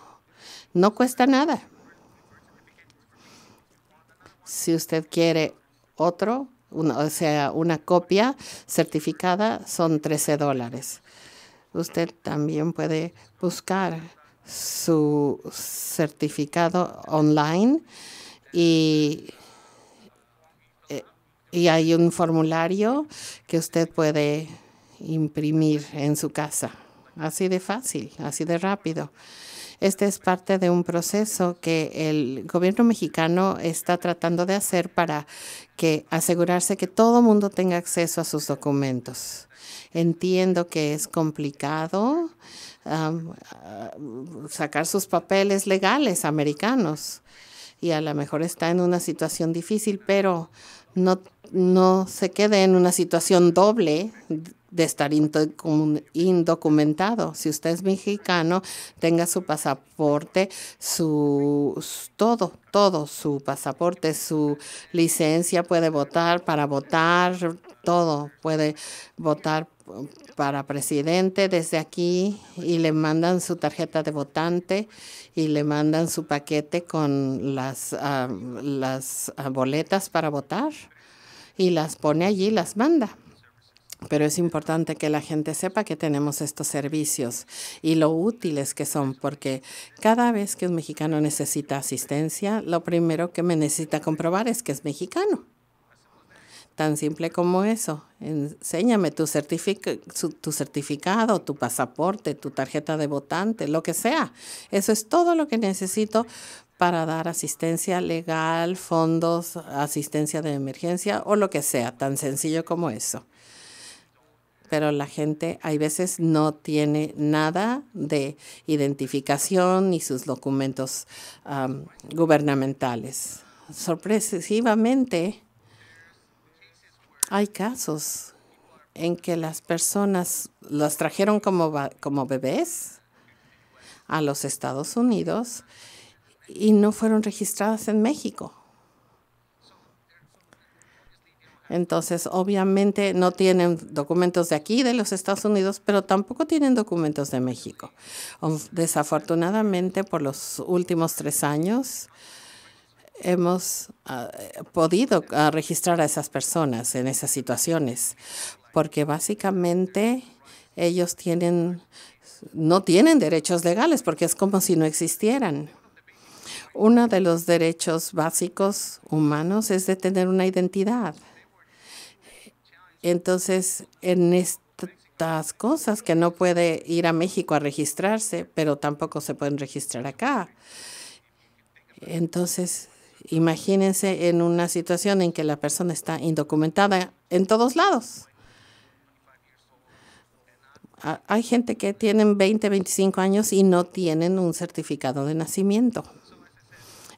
A: No cuesta nada. Si usted quiere otro, o sea, una copia certificada, son 13 dólares. Usted también puede buscar su certificado online y, eh, y hay un formulario que usted puede imprimir en su casa. Así de fácil, así de rápido. Este es parte de un proceso que el gobierno mexicano está tratando de hacer para que asegurarse que todo mundo tenga acceso a sus documentos. Entiendo que es complicado Ah, sacar sus papeles legales americanos y a lo mejor está en una situación difícil, pero no, no se quede en una situación doble de estar indocumentado. Si usted es mexicano, tenga su pasaporte, su todo, todo, su pasaporte, su licencia, puede votar para votar, todo, puede votar mm, para presidente desde aquí y le mandan su tarjeta de votante y le mandan su paquete con las, las ah, boletas para votar y las pone allí, las manda pero es importante que la gente sepa que tenemos estos servicios y lo útiles que son, porque cada vez que un mexicano necesita asistencia, lo primero que me necesita comprobar es que es mexicano. Tan simple como eso. Enséñame tu, tu certificado, tu pasaporte, tu tarjeta de votante, lo que sea. Eso es todo lo que necesito para dar asistencia legal, fondos, asistencia de emergencia o lo que sea, tan sencillo como eso pero la gente hay veces no tiene nada de identificación ni sus documentos gubernamentales. Sorpresivamente, hay casos en que las personas las trajeron como bebés a los Estados Unidos y no fueron registradas en México. Entonces, obviamente no tienen documentos de aquí, de los Estados Unidos, pero tampoco tienen documentos de México. Desafortunadamente, por los últimos tres años, hemos ah, podido ah, registrar a esas personas en esas situaciones, porque básicamente ellos tienen, no tienen derechos legales, porque es como si no existieran. Uno de los derechos básicos humanos es de tener una identidad. Entonces, en estas cosas que no puede ir a México a registrarse, pero tampoco se pueden registrar acá. Entonces, imagínense en una situación en que la persona está indocumentada en todos lados. Hay gente que tienen 20, 25 años y no tienen un certificado de nacimiento.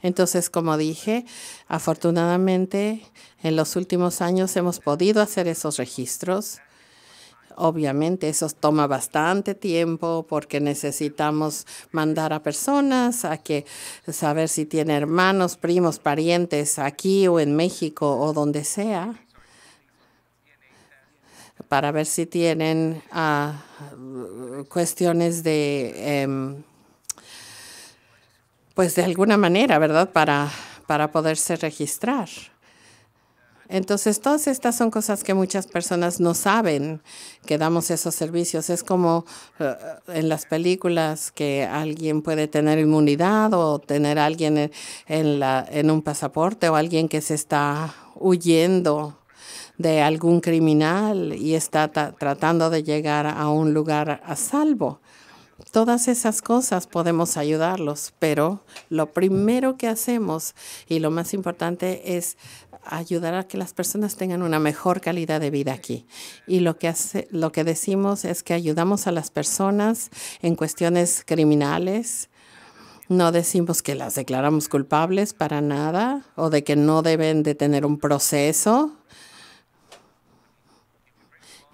A: Entonces, como dije, afortunadamente en los últimos años hemos podido hacer esos registros. Obviamente eso toma bastante tiempo porque necesitamos mandar a personas a que saber si tiene hermanos, primos, parientes aquí o en México o donde sea para ver si tienen ah, cuestiones de em, pues de alguna manera, ¿verdad? Para, poderse registrar. Entonces, todas estas son cosas que muchas personas no saben que damos esos servicios. Es como eh, en las películas que alguien puede tener inmunidad o tener a alguien en un pasaporte o alguien que se está huyendo de algún criminal y está tratando de llegar a un lugar a salvo todas esas cosas podemos ayudarlos, pero lo primero que hacemos y lo más importante es ayudar a que las personas tengan una mejor calidad de vida aquí. Y lo que, lo que decimos es que ayudamos a las personas en cuestiones criminales, no decimos que las declaramos culpables para nada o de que no deben de tener un proceso.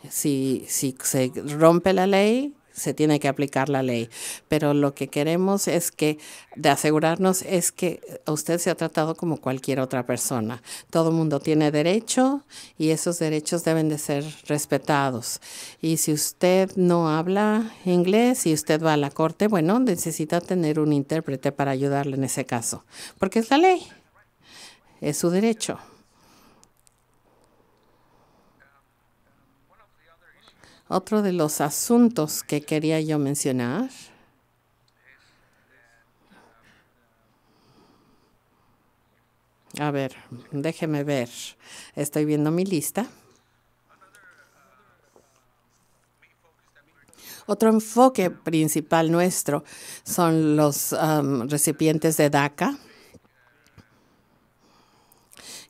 A: Si, si se rompe la ley, se tiene que aplicar la ley. Pero lo que queremos es que, de asegurarnos, es que usted se ha tratado como cualquier otra persona. Todo mundo tiene derecho y esos derechos deben de ser respetados. Y si usted no habla inglés y usted va a la corte, bueno, necesita tener un intérprete para ayudarle en ese caso, porque es la ley, es su derecho. Otro de los asuntos que quería yo mencionar A ver, déjeme ver. Estoy viendo mi lista. Otro enfoque principal nuestro son los um, recipientes de DACA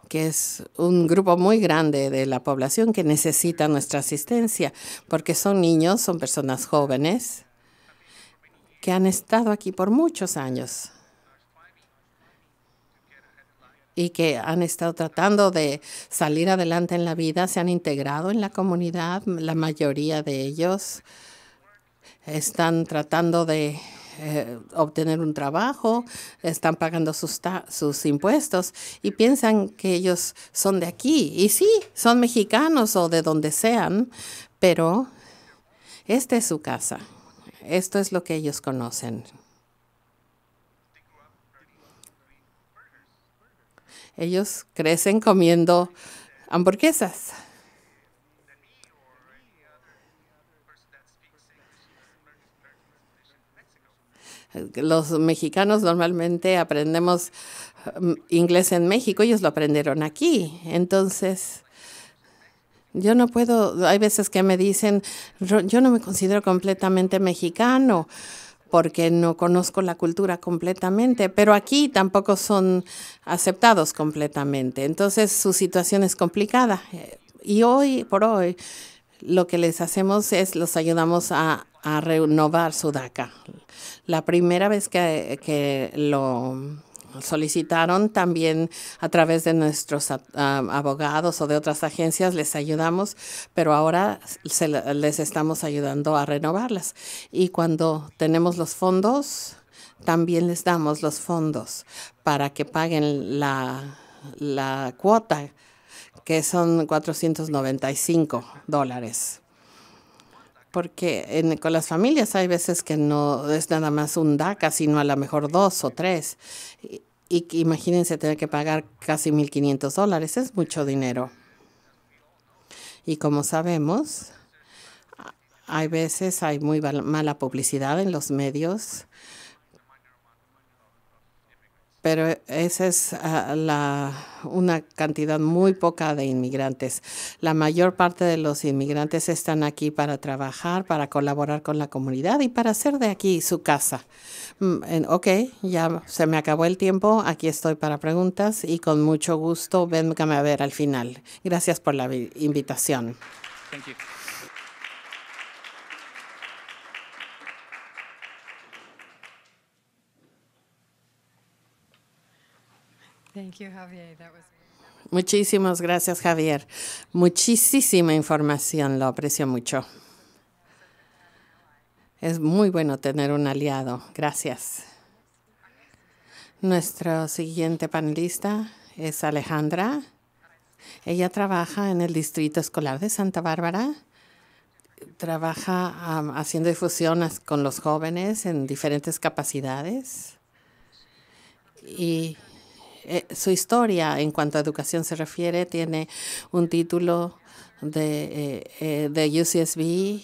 A: que es un grupo muy grande de la población que necesita nuestra asistencia, porque son niños, son personas jóvenes que han estado aquí por muchos años y que han estado tratando de salir adelante en la vida, se han integrado en la comunidad, la mayoría de ellos están tratando de eh, obtener un trabajo, están pagando sus, sus impuestos y piensan que ellos son de aquí. Y sí, son mexicanos o de donde sean, pero esta es su casa. Esto es lo que ellos conocen. Ellos crecen comiendo hamburguesas. Los mexicanos normalmente aprendemos mm, inglés en México, ellos lo aprendieron aquí. Entonces, yo no puedo, hay veces que me dicen, yo no me considero completamente mexicano porque no conozco la cultura completamente, pero aquí tampoco son aceptados completamente. Entonces su situación es complicada. Y hoy por hoy lo que les hacemos es los ayudamos a, renovar su DACA. La primera vez que, lo solicitaron también a través de nuestros ah, abogados o de otras agencias les ayudamos, pero ahora les estamos ayudando a renovarlas. Y cuando tenemos los fondos, también les damos los fondos para que paguen la cuota, que son 495 dólares porque con las familias hay veces que no es nada más un DACA, sino a lo mejor dos o tres. Y, imagínense tener que pagar casi 1.500 dólares, es mucho dinero. Y como sabemos, hay veces hay muy mala publicidad en los medios pero esa es ah, la, una cantidad muy poca de inmigrantes. La mayor parte de los inmigrantes están aquí para trabajar, para colaborar con la comunidad y para hacer de aquí su casa. okay mm, ok, ya se me acabó el tiempo, aquí estoy para preguntas y con mucho gusto véngame a ver al final. Gracias por la invitación. Javier. Muchísimas gracias, Javier. Muchísima información, lo aprecio mucho. Es muy bueno tener un aliado. Gracias. Nuestro siguiente panelista es Alejandra. Ella trabaja en el Distrito Escolar de Santa Bárbara. Trabaja haciendo difusión con los jóvenes en diferentes capacidades. Y eh, su historia en cuanto a educación se refiere, tiene un título de, eh, eh, UCSB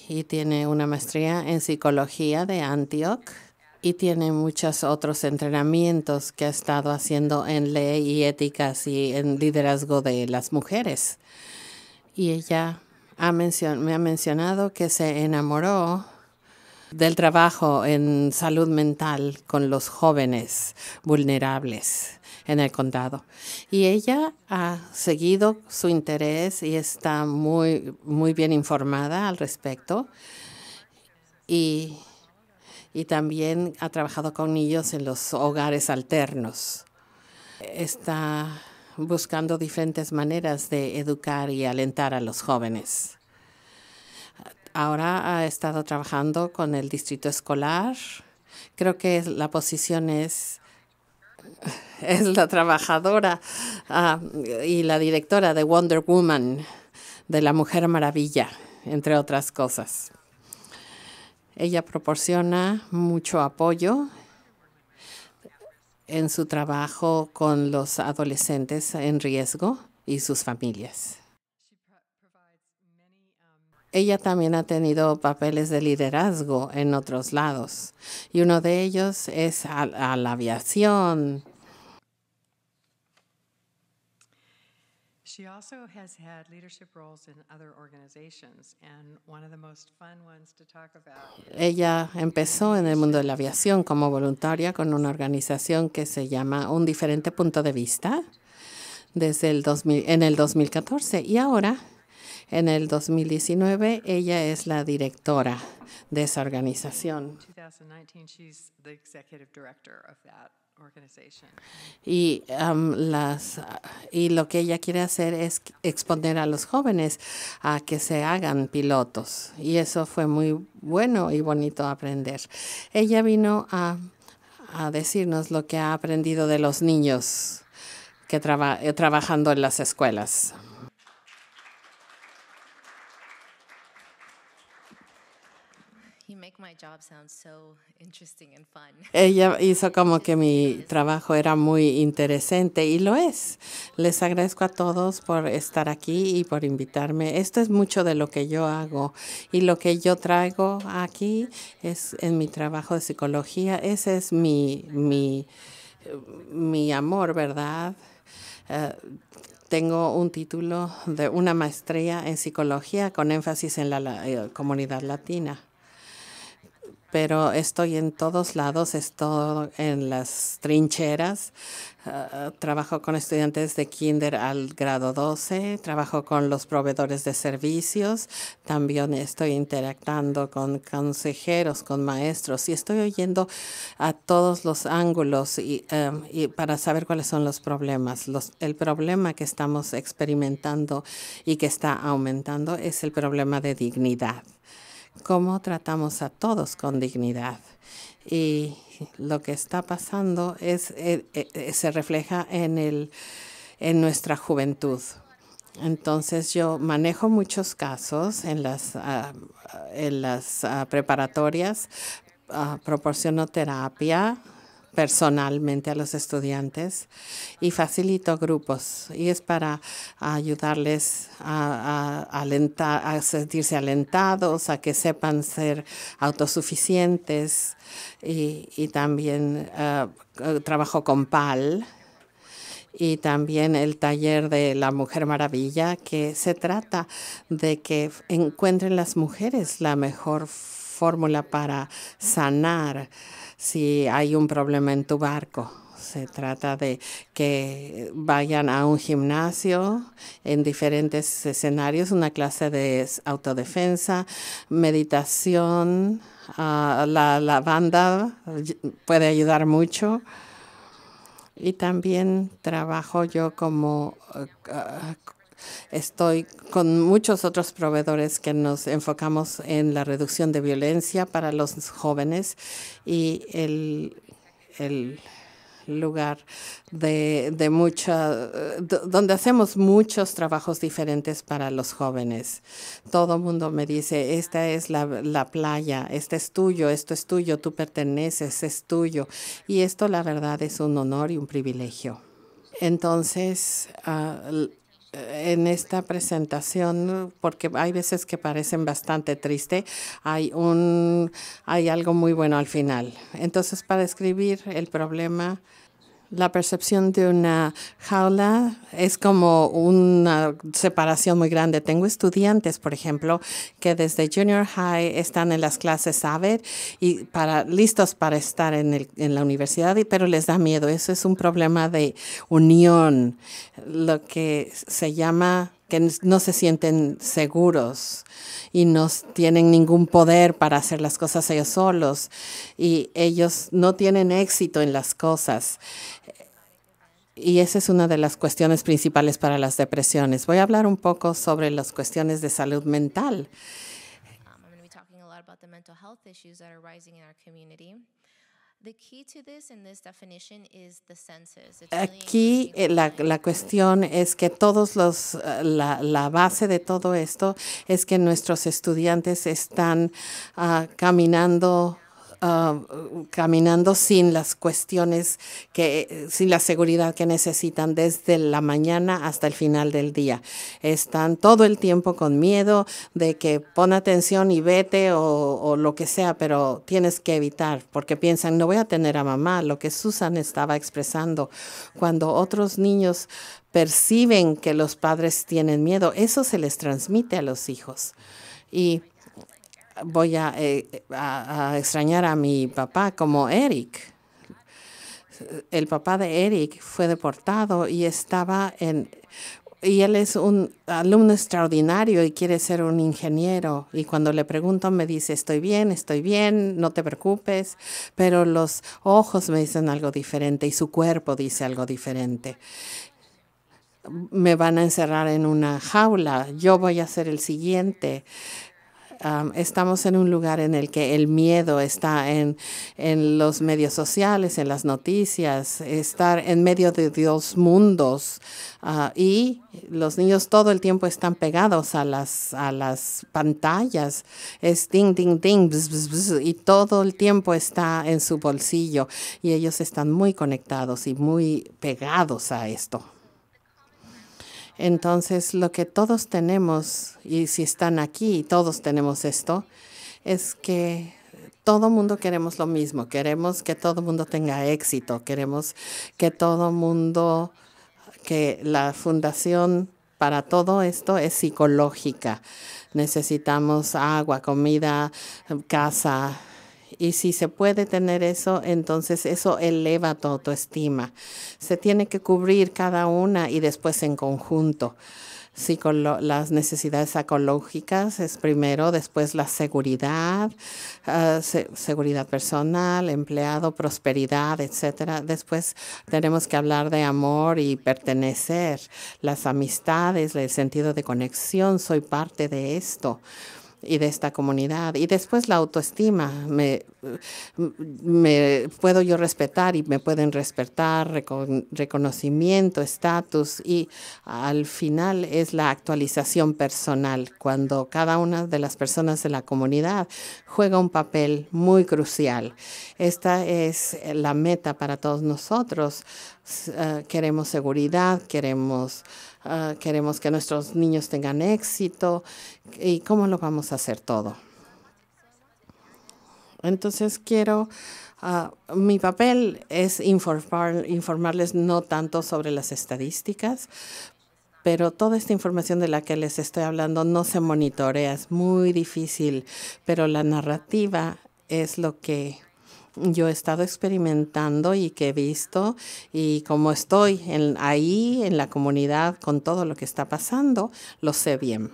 A: y tiene una maestría en psicología de Antioch y tiene muchos otros entrenamientos que ha estado haciendo en ley y éticas y en liderazgo de las mujeres. Y ella me ha mencionado que se enamoró del trabajo en salud mental con los jóvenes vulnerables en el condado. Y ella ha seguido su interés y está muy, muy bien informada al respecto. Y, y también ha trabajado con ellos en los hogares alternos. Está buscando diferentes maneras de educar y alentar a los jóvenes. Ahora ha estado trabajando con el distrito escolar. Creo que la posición es es la trabajadora ah, y la directora de Wonder Woman, de la Mujer Maravilla, entre otras cosas. Ella proporciona mucho apoyo en su trabajo con los adolescentes en riesgo y sus familias. Ella también ha tenido papeles de liderazgo en otros lados y uno de ellos es a la aviación, She also has had leadership roles in other organizations, and one of the most fun ones to talk about. Ella empezó en el mundo de la aviación como voluntaria con una organización que se llama Un diferente punto de vista desde el en el 2014 y ahora en el 2019 ella es la directora de esa organización. 2019, she's the executive director of that y, las, y lo que ella quiere hacer es exponer a los jóvenes a que se hagan pilotos. Y eso fue muy bueno y bonito aprender. Ella vino a, decirnos lo que ha aprendido de los niños que eh, trabajando en las escuelas. make Ella hizo como que mi trabajo era muy interesante y lo es. Les agradezco a todos por estar aquí y por invitarme. Esto es mucho de lo que yo hago y lo que yo traigo aquí es en mi trabajo de psicología. Ese es mi, mi, mi amor, ¿verdad? Eh, tengo un título de una maestría en psicología con énfasis en la, eh, comunidad latina pero estoy en todos lados, estoy en las trincheras, ah, trabajo con estudiantes de kinder al grado 12, trabajo con los proveedores de servicios, también estoy interactuando con consejeros, con maestros y estoy oyendo a todos los ángulos eh, para saber cuáles son los problemas. el problema que estamos experimentando y que está aumentando es el problema de dignidad cómo tratamos a todos con dignidad. Y lo que está pasando es, eh, eh, se refleja en, el, en nuestra juventud. Entonces yo manejo muchos casos en las, ah, en las ah, preparatorias, ah, proporciono terapia personalmente a los estudiantes y facilito grupos y es para ayudarles a, a sentirse alentados, a que sepan ser autosuficientes y, también eh, trabajo con PAL y también el taller de la Mujer Maravilla que se trata de que encuentren las mujeres la mejor fórmula para sanar si hay un problema en tu barco. Se trata de que vayan a un gimnasio en diferentes escenarios, una clase de autodefensa, meditación. Ah, la, banda puede ayudar mucho. Y también trabajo yo como ah, Estoy con muchos otros proveedores que nos enfocamos en la reducción de violencia para los jóvenes y el, lugar de, mucha, donde hacemos muchos trabajos diferentes para los jóvenes. Todo el mundo me dice, esta es la, playa, este es tuyo, esto es tuyo, tú perteneces, es tuyo. Y esto la verdad es un honor y un privilegio. Entonces, ah, en esta presentación, porque hay veces que parecen bastante triste, hay, un, hay algo muy bueno al final. Entonces, para escribir el problema la percepción de una jaula es como una separación muy grande. Tengo estudiantes, por ejemplo, que desde junior high están en las clases saber y para, listos para estar en, en la universidad, pero les da miedo. Eso es un problema de unión, lo que se llama no se sienten seguros y no tienen ningún poder para hacer las cosas ellos solos y ellos no tienen éxito en las cosas. Y esa es una de las cuestiones principales para las depresiones. Voy a hablar un poco sobre las cuestiones de salud mental. Aquí eh, la, la, cuestión es que todos los, eh, la, la, base de todo esto es que nuestros estudiantes están ah, caminando Um, caminando sin las cuestiones que, sin la seguridad que necesitan desde la mañana hasta el final del día. Están todo el tiempo con miedo de que pon atención y vete o, lo que sea, pero tienes que evitar porque piensan, no voy a tener a mamá, lo que Susan estaba expresando. Cuando otros niños perciben que los padres tienen miedo, eso se les transmite a los hijos. Y voy eh, a, extrañar a mi papá como Eric. El papá de Eric fue deportado y estaba en... Y él es un alumno extraordinario y quiere ser un ingeniero. Y cuando le pregunto me dice, estoy bien, estoy bien, no te preocupes. Pero los ojos me dicen algo diferente y su cuerpo dice algo diferente me van a encerrar en una jaula, yo voy a ser el siguiente estamos en un lugar en el que el miedo está en, los medios sociales, en las noticias, estar en medio de dos mundos ah, y los niños todo el tiempo están pegados a las, a las pantallas. Es ding, ding, ding, y todo el tiempo está en su bolsillo y ellos están muy conectados y muy pegados a esto. Entonces, lo que todos tenemos, y si están aquí, todos tenemos esto, es que todo mundo queremos lo mismo, queremos que todo mundo tenga éxito, queremos que todo mundo, que la fundación para todo esto es psicológica. Necesitamos agua, comida, casa, y si se puede tener eso, entonces eso eleva tu autoestima. Se tiene que cubrir cada una y después en conjunto. con las necesidades psicológicas es primero, después la seguridad, ah, seguridad personal, empleado, prosperidad, etcétera. Después tenemos que hablar de amor y pertenecer, las amistades, el sentido de conexión, soy parte de esto y de esta comunidad. Y después la autoestima. Me, puedo yo respetar y me pueden respetar, reconocimiento, estatus. Y al final es la actualización personal, cuando cada una de las personas de la comunidad juega un papel muy crucial. Esta es la meta para todos nosotros. Eh, queremos seguridad, queremos Ah, queremos que nuestros niños tengan éxito y cómo lo vamos a hacer todo. Entonces quiero, ah, mi papel es informarles no tanto sobre las estadísticas, pero toda esta información de la que les estoy hablando no se monitorea, es muy difícil, pero la narrativa es lo que yo he estado experimentando y que he visto y como estoy en, ahí en la comunidad con todo lo que está pasando, lo sé bien.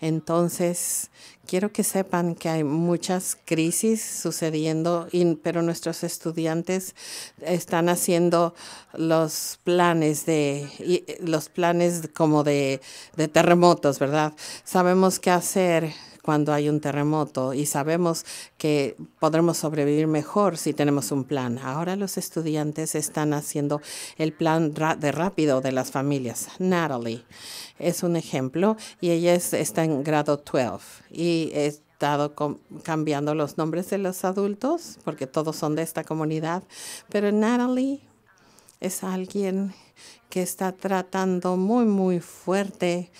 A: Entonces, quiero que sepan que hay muchas crisis sucediendo, pero nuestros estudiantes están haciendo los planes de los planes como de terremotos, ¿verdad? Sabemos qué hacer cuando hay un terremoto y sabemos que podremos sobrevivir mejor si tenemos un plan. Ahora los estudiantes están haciendo el plan de rápido de las familias. Natalie es un ejemplo y ella está en grado 12 y he estado cambiando los nombres de los adultos porque todos son de esta comunidad, pero Natalie es alguien que está tratando muy, muy fuerte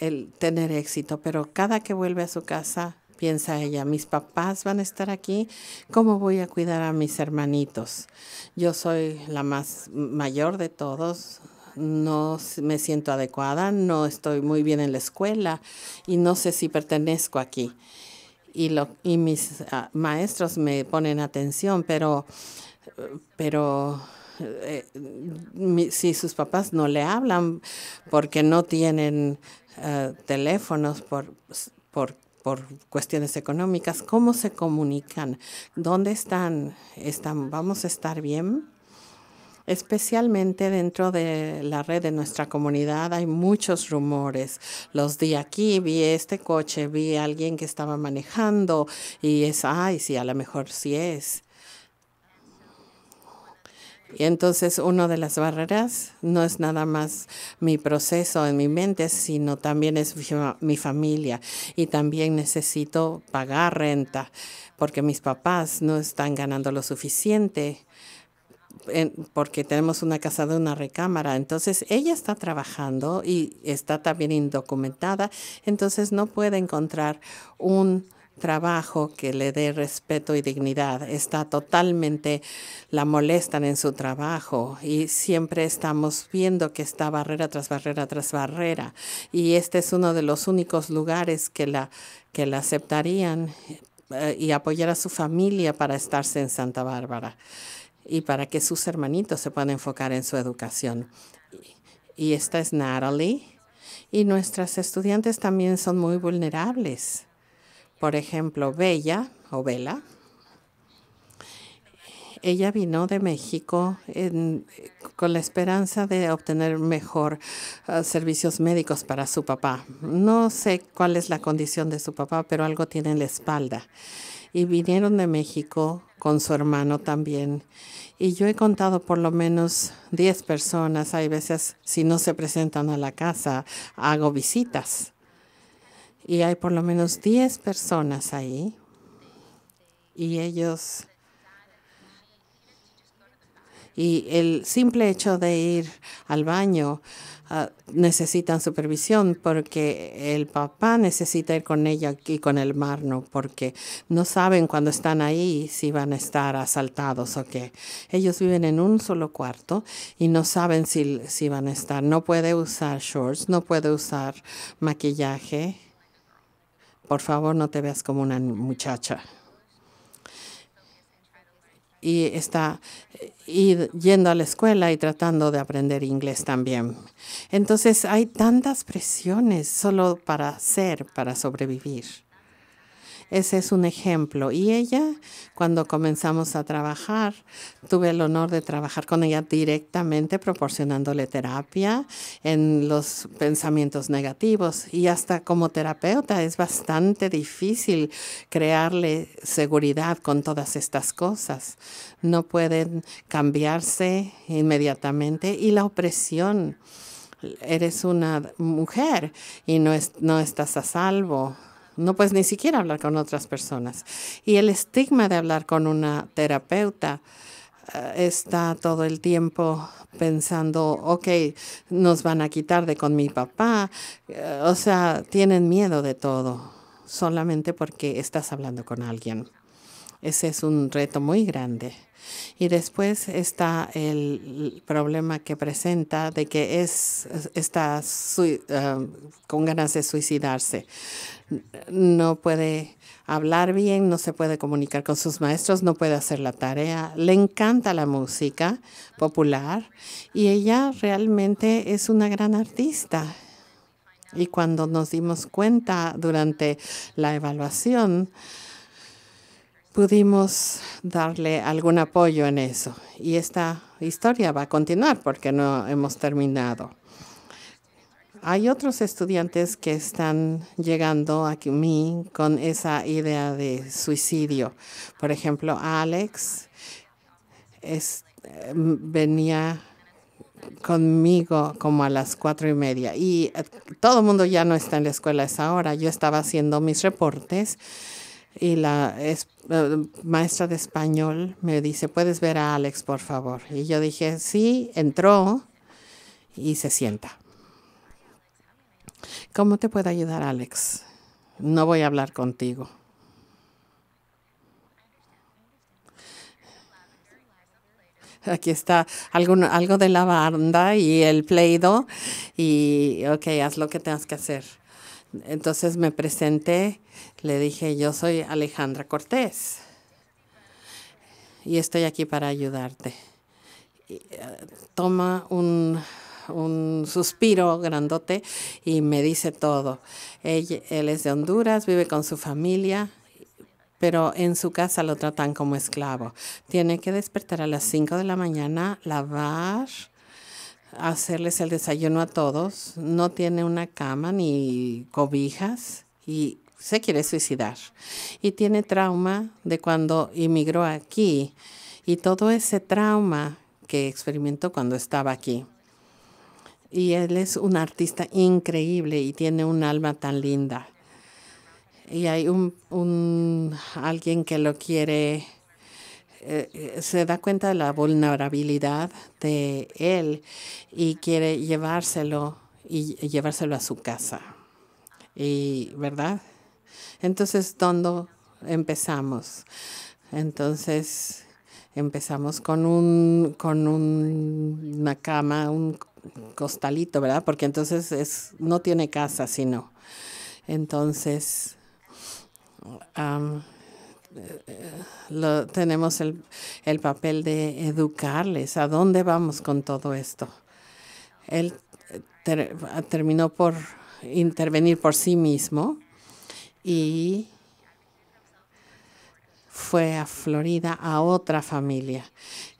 A: el tener éxito, pero cada que vuelve a su casa piensa ella, mis papás van a estar aquí, ¿cómo voy a cuidar a mis hermanitos? Yo soy la más mayor de todos, no me siento adecuada, no estoy muy bien en la escuela y no sé si pertenezco aquí. Y, lo, y mis ah, maestros me ponen atención, pero, pero eh, si sus papás no le hablan porque no tienen eh, teléfonos por, cuestiones económicas, ¿cómo se comunican? ¿Dónde están? ¿Están ¿Vamos a estar bien? Especialmente dentro de la red de nuestra comunidad hay muchos rumores. Los di aquí, vi este coche, vi a alguien que estaba manejando y es, ay, sí, a lo mejor sí es. Y entonces una de las barreras no es nada más mi proceso en mi mente, sino también es mi familia. Y también necesito pagar renta porque mis papás no están ganando lo suficiente porque tenemos una casa de una recámara. Entonces ella está trabajando y está también indocumentada, entonces no puede encontrar un trabajo que le dé respeto y dignidad. Está totalmente, la molestan en su trabajo y siempre estamos viendo que está barrera tras barrera tras barrera. Y este es uno de los únicos lugares que la, que la aceptarían eh, y apoyar a su familia para estarse en Santa Bárbara y para que sus hermanitos se puedan enfocar en su educación. Y esta es Natalie. Y nuestras estudiantes también son muy vulnerables por ejemplo, Bella o Vela. Ella vino de México con la esperanza de obtener mejor ah, servicios médicos para su papá. No sé cuál es la condición de su papá, pero algo tiene en la espalda. Y vinieron de México con su hermano también. Y yo he contado por lo menos 10 personas. Hay veces, si no se presentan a la casa, hago visitas y hay por lo menos 10 personas ahí y ellos y el simple hecho de ir al baño ah, necesitan supervisión porque el papá necesita ir con ella y con el marno porque no saben cuando están ahí si van a estar asaltados o qué. Ellos viven en un solo cuarto y no saben si, si van a estar. No puede usar shorts, no puede usar maquillaje por favor no te veas como una muchacha. Y está yendo a la escuela y tratando de aprender inglés también. Entonces hay tantas presiones solo para ser, para sobrevivir. Ese es un ejemplo. Y ella, cuando comenzamos a trabajar, tuve el honor de trabajar con ella directamente, proporcionándole terapia en los pensamientos negativos. Y hasta como terapeuta es bastante difícil crearle seguridad con todas estas cosas. No pueden cambiarse inmediatamente y la opresión eres una mujer y no, no estás a salvo no puedes ni siquiera hablar con otras personas. Y el estigma de hablar con una terapeuta eh, está todo el tiempo pensando, ok, nos van a quitar de con mi papá. Eh, o sea, tienen miedo de todo, solamente porque estás hablando con alguien. Ese es un reto muy grande. Y después está el problema que presenta de que es, está eh, con ganas de suicidarse. No puede hablar bien, no se puede comunicar con sus maestros, no puede hacer la tarea. Le encanta la música popular y ella realmente es una gran artista. Y cuando nos dimos cuenta durante la evaluación, pudimos darle algún apoyo en eso. Y esta historia va a continuar porque no hemos terminado. Hay otros estudiantes que están llegando a mí con esa idea de suicidio. Por ejemplo, Alex mm, venía conmigo como a las cuatro y media y eh, todo el mundo ya no está en la escuela a esa hora. Yo estaba haciendo mis reportes y la es, maestra de español me dice, ¿puedes ver a Alex, por favor? Y yo dije, sí, entró y se sienta. ¿Cómo te puedo ayudar, Alex? No voy a hablar contigo. Aquí está algo de la banda y el pleido y, ok, haz lo que tengas que hacer. Entonces me presenté le dije, yo soy Alejandra Cortés y estoy aquí para ayudarte. Eh, toma un, suspiro grandote y me dice todo. Él, él es de Honduras, vive con su familia, pero en su casa lo tratan como esclavo. Tiene que despertar a las 5 de la mañana, lavar, hacerles el desayuno a todos. No tiene una cama ni cobijas y se quiere suicidar y tiene trauma de cuando inmigró aquí y todo ese trauma que experimentó cuando estaba aquí. Y él es un artista increíble y tiene un alma tan linda. Y hay un, un alguien que lo quiere, eh, eh, se da cuenta de la vulnerabilidad de él y quiere llevárselo y llevárselo a su casa. Y, ¿verdad? Entonces, ¿dónde empezamos? Entonces, empezamos con, una cama, un costalito, ¿verdad? Porque entonces no tiene casa, sino. Entonces, tenemos el, papel de educarles. ¿A dónde vamos con todo esto? Él eh, terminó por intervenir por sí mismo y fue a Florida a otra familia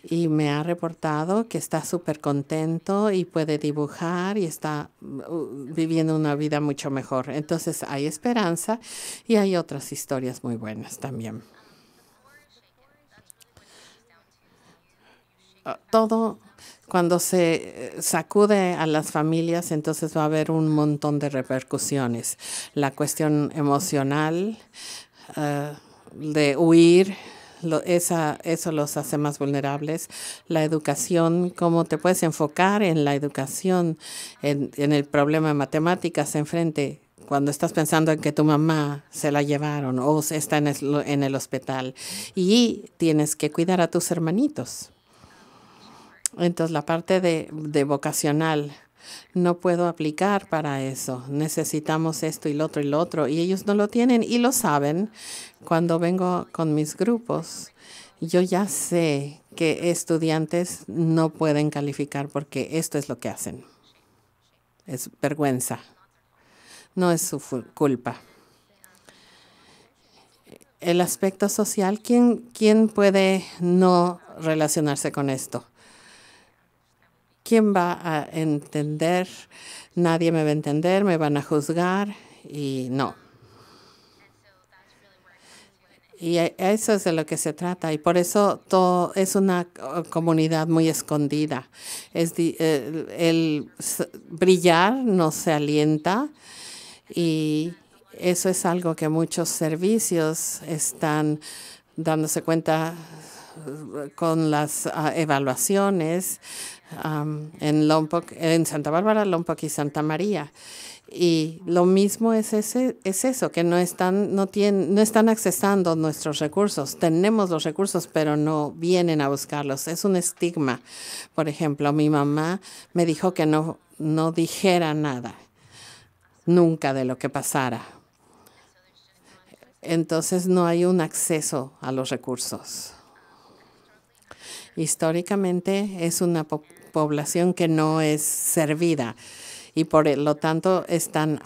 A: y me ha reportado que está súper contento y puede dibujar y está uh, viviendo una vida mucho mejor. Entonces hay esperanza y hay otras historias muy buenas también. Ah, todo cuando se eh, sacude a las familias, entonces va a haber un montón de repercusiones. La cuestión emocional, eh, de huir, eso los hace más vulnerables. La educación, cómo te puedes enfocar en la educación, en, el problema de matemáticas enfrente cuando estás pensando en que tu mamá se la llevaron o está en el hospital y tienes que cuidar a tus hermanitos entonces, la parte de, vocacional, no puedo aplicar para eso, necesitamos esto y lo otro y lo otro, y ellos no lo tienen y lo saben. Cuando vengo con mis grupos, yo ya sé que estudiantes no pueden calificar porque esto es lo que hacen. Es vergüenza, no es su culpa. El aspecto social, ¿quién, quién puede no relacionarse con esto? ¿quién va a entender? Nadie me va a entender, me van a juzgar y no. Y e, eso es de lo que se trata. Y por eso todo es una comunidad muy escondida. el, brillar no se alienta. Y eso es algo que muchos servicios están dándose cuenta eh, con las ah, evaluaciones en, Lompoc, en Santa Bárbara, Lompoc y Santa María. Y lo mismo es, ese, es eso, que no están, no, tienen, no están accesando nuestros recursos. Tenemos los recursos, pero no vienen a buscarlos. Es un estigma. Por ejemplo, mi mamá me dijo que no, no dijera nada, nunca de lo que pasara. Entonces no hay un acceso a los recursos. Históricamente es una población que no es servida y por lo tanto están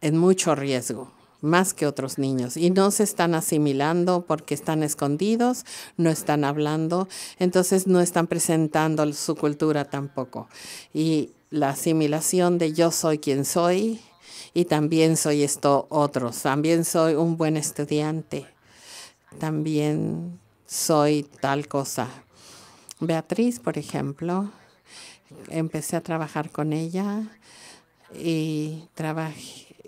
A: en mucho riesgo más que otros niños y no se están asimilando porque están escondidos, no están hablando, entonces no están presentando su cultura tampoco. Y la asimilación de yo soy quien soy y también soy esto otros, también soy un buen estudiante, también soy tal cosa, Beatriz, por ejemplo, empecé a trabajar con ella y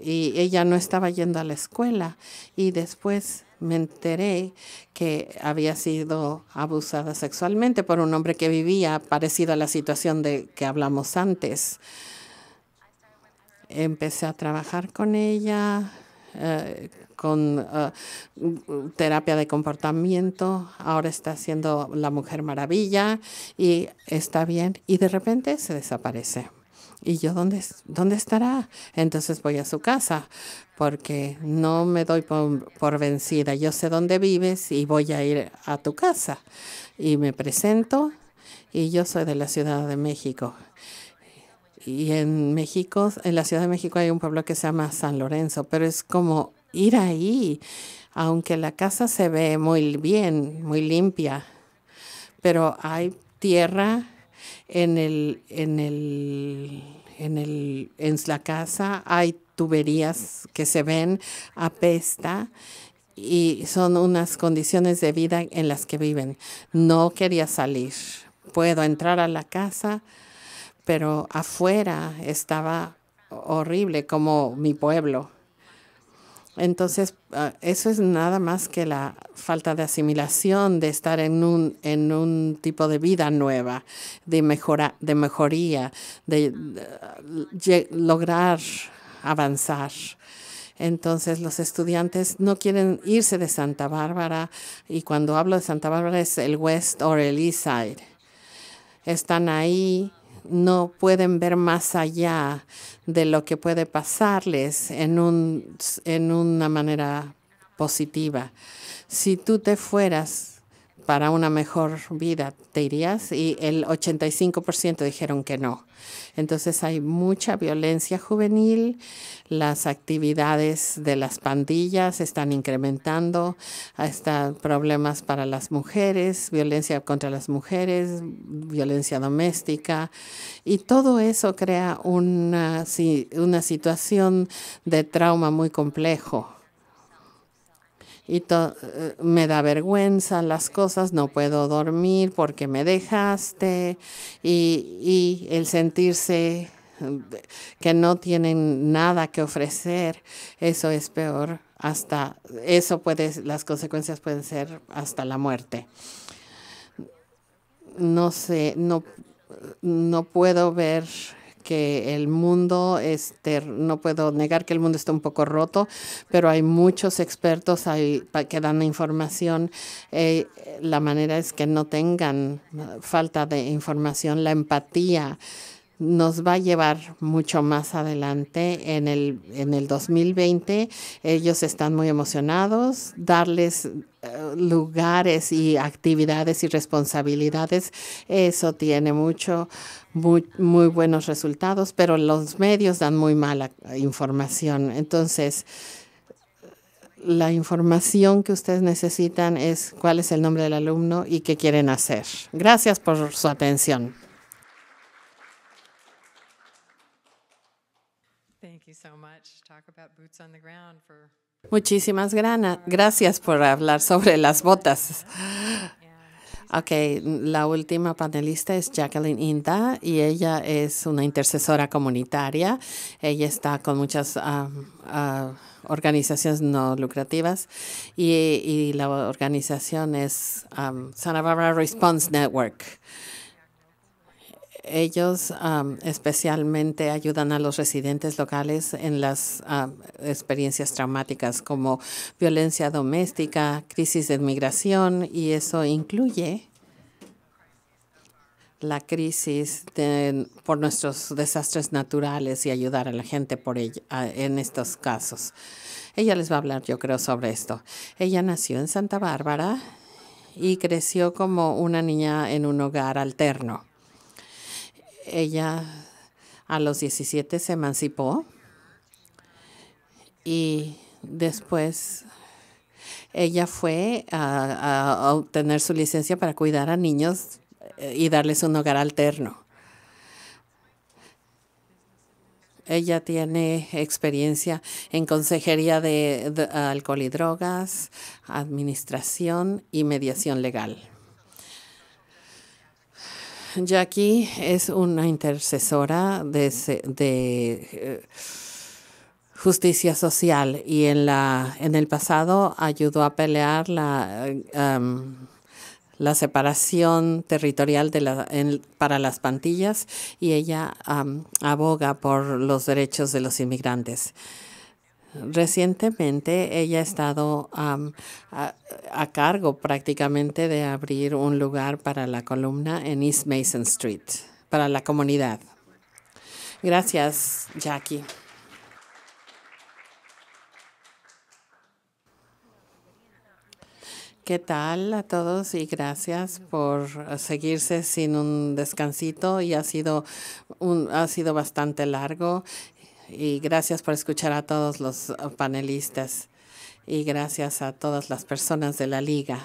A: y ella no estaba yendo a la escuela y después me enteré que había sido abusada sexualmente por un hombre que vivía parecido a la situación de que hablamos antes. Empecé a trabajar con ella eh, con eh, terapia de comportamiento, ahora está haciendo la mujer maravilla y está bien y de repente se desaparece. ¿Y yo dónde, dónde estará? Entonces voy a su casa porque no me doy por, vencida. Yo sé dónde vives y voy a ir a tu casa. Y me presento y yo soy de la Ciudad de México. Y en México, en la Ciudad de México hay un pueblo que se llama San Lorenzo, pero es como ir ahí, aunque la casa se ve muy bien, muy limpia, pero hay tierra en el, en el, en la casa, hay tuberías que se ven, apesta y son unas condiciones de vida en las que viven. No quería salir. Puedo entrar a la casa, pero afuera estaba horrible como mi pueblo. Entonces, ah, eso es nada más que la falta de asimilación, de estar en un, tipo de vida nueva, de, mejora, de mejoría, de, de lograr avanzar. Entonces los estudiantes no quieren irse de Santa Bárbara y cuando hablo de Santa Bárbara es el West o el East Side. Están ahí no pueden ver más allá de lo que puede pasarles en, un, en una manera positiva. Si tú te fueras para una mejor vida, te dirías, y el 85% dijeron que no. Entonces hay mucha violencia juvenil, las actividades de las pandillas están incrementando, hasta problemas para las mujeres, violencia contra las mujeres, violencia doméstica, y todo eso crea una situación de trauma muy complejo y eh, me da vergüenza las cosas, no puedo dormir porque me dejaste y, el sentirse eh, que no tienen nada que ofrecer, eso es peor hasta eso puede las consecuencias pueden ser hasta la muerte. No sé, no no puedo ver que el mundo, este, no puedo negar que el mundo está un poco roto, pero hay muchos expertos ahí que dan información. Eh, la manera es que no tengan ah, falta de información, la empatía nos va a llevar mucho más adelante. En el, en el 2020 ellos están muy emocionados, darles eh, lugares y actividades y responsabilidades, eso tiene mucho, muy, buenos resultados, pero los medios dan muy mala información. Entonces, la información que ustedes necesitan es cuál es el nombre del alumno y qué quieren hacer. Gracias por su atención. Muchísimas gracias por hablar sobre las botas. Ok, la última panelista es Jacqueline Inda y ella es una intercesora comunitaria. Ella está con muchas ah, ah, organizaciones no lucrativas y, la organización es um, Santa Barbara Response Network ellos especialmente ayudan a los residentes locales en las experiencias traumáticas como violencia doméstica, crisis de inmigración y eso incluye la crisis por nuestros desastres naturales y ayudar a la gente por en estos casos. Ella les va a hablar, yo creo, sobre esto. Ella nació en Santa Bárbara y creció como una niña en un hogar alterno ella a los 17 se emancipó y después ella fue a, obtener su licencia para cuidar a niños eh, y darles un hogar alterno. Ella tiene experiencia en consejería de alcohol y drogas, administración y mediación legal. Jackie es una intercesora de, eh, justicia social y en, la, en el pasado ayudó a pelear la, eh, separación territorial para las pantillas y ella aboga por los derechos de los inmigrantes. Recientemente ella ha estado a, a, cargo prácticamente de abrir un lugar para la columna en East Mason Street, para la comunidad. Gracias, Jackie. ¿Qué tal a todos? Y gracias por seguirse sin un descansito y ha sido, un, ha sido bastante largo y gracias por escuchar a todos los uh, panelistas y gracias a todas las personas de la liga.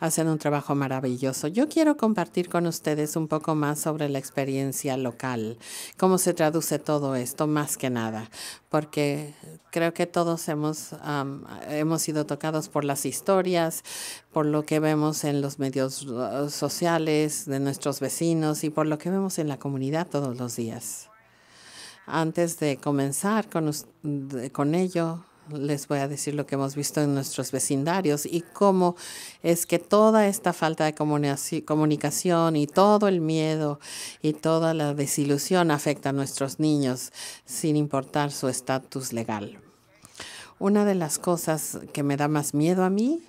A: Hacen un trabajo maravilloso. Yo quiero compartir con ustedes un poco más sobre la experiencia local, cómo se traduce todo esto, más que nada, porque creo que todos hemos, hemos sido tocados por las historias, por lo que vemos en los medios uh, sociales de nuestros vecinos y por lo que vemos en la comunidad todos los días. Antes de comenzar con, con ello, les voy a decir lo que hemos visto en nuestros vecindarios y cómo es que toda esta falta de comunicación y todo el miedo y toda la desilusión afecta a nuestros niños sin importar su estatus legal. Una de las cosas que me da más miedo a mí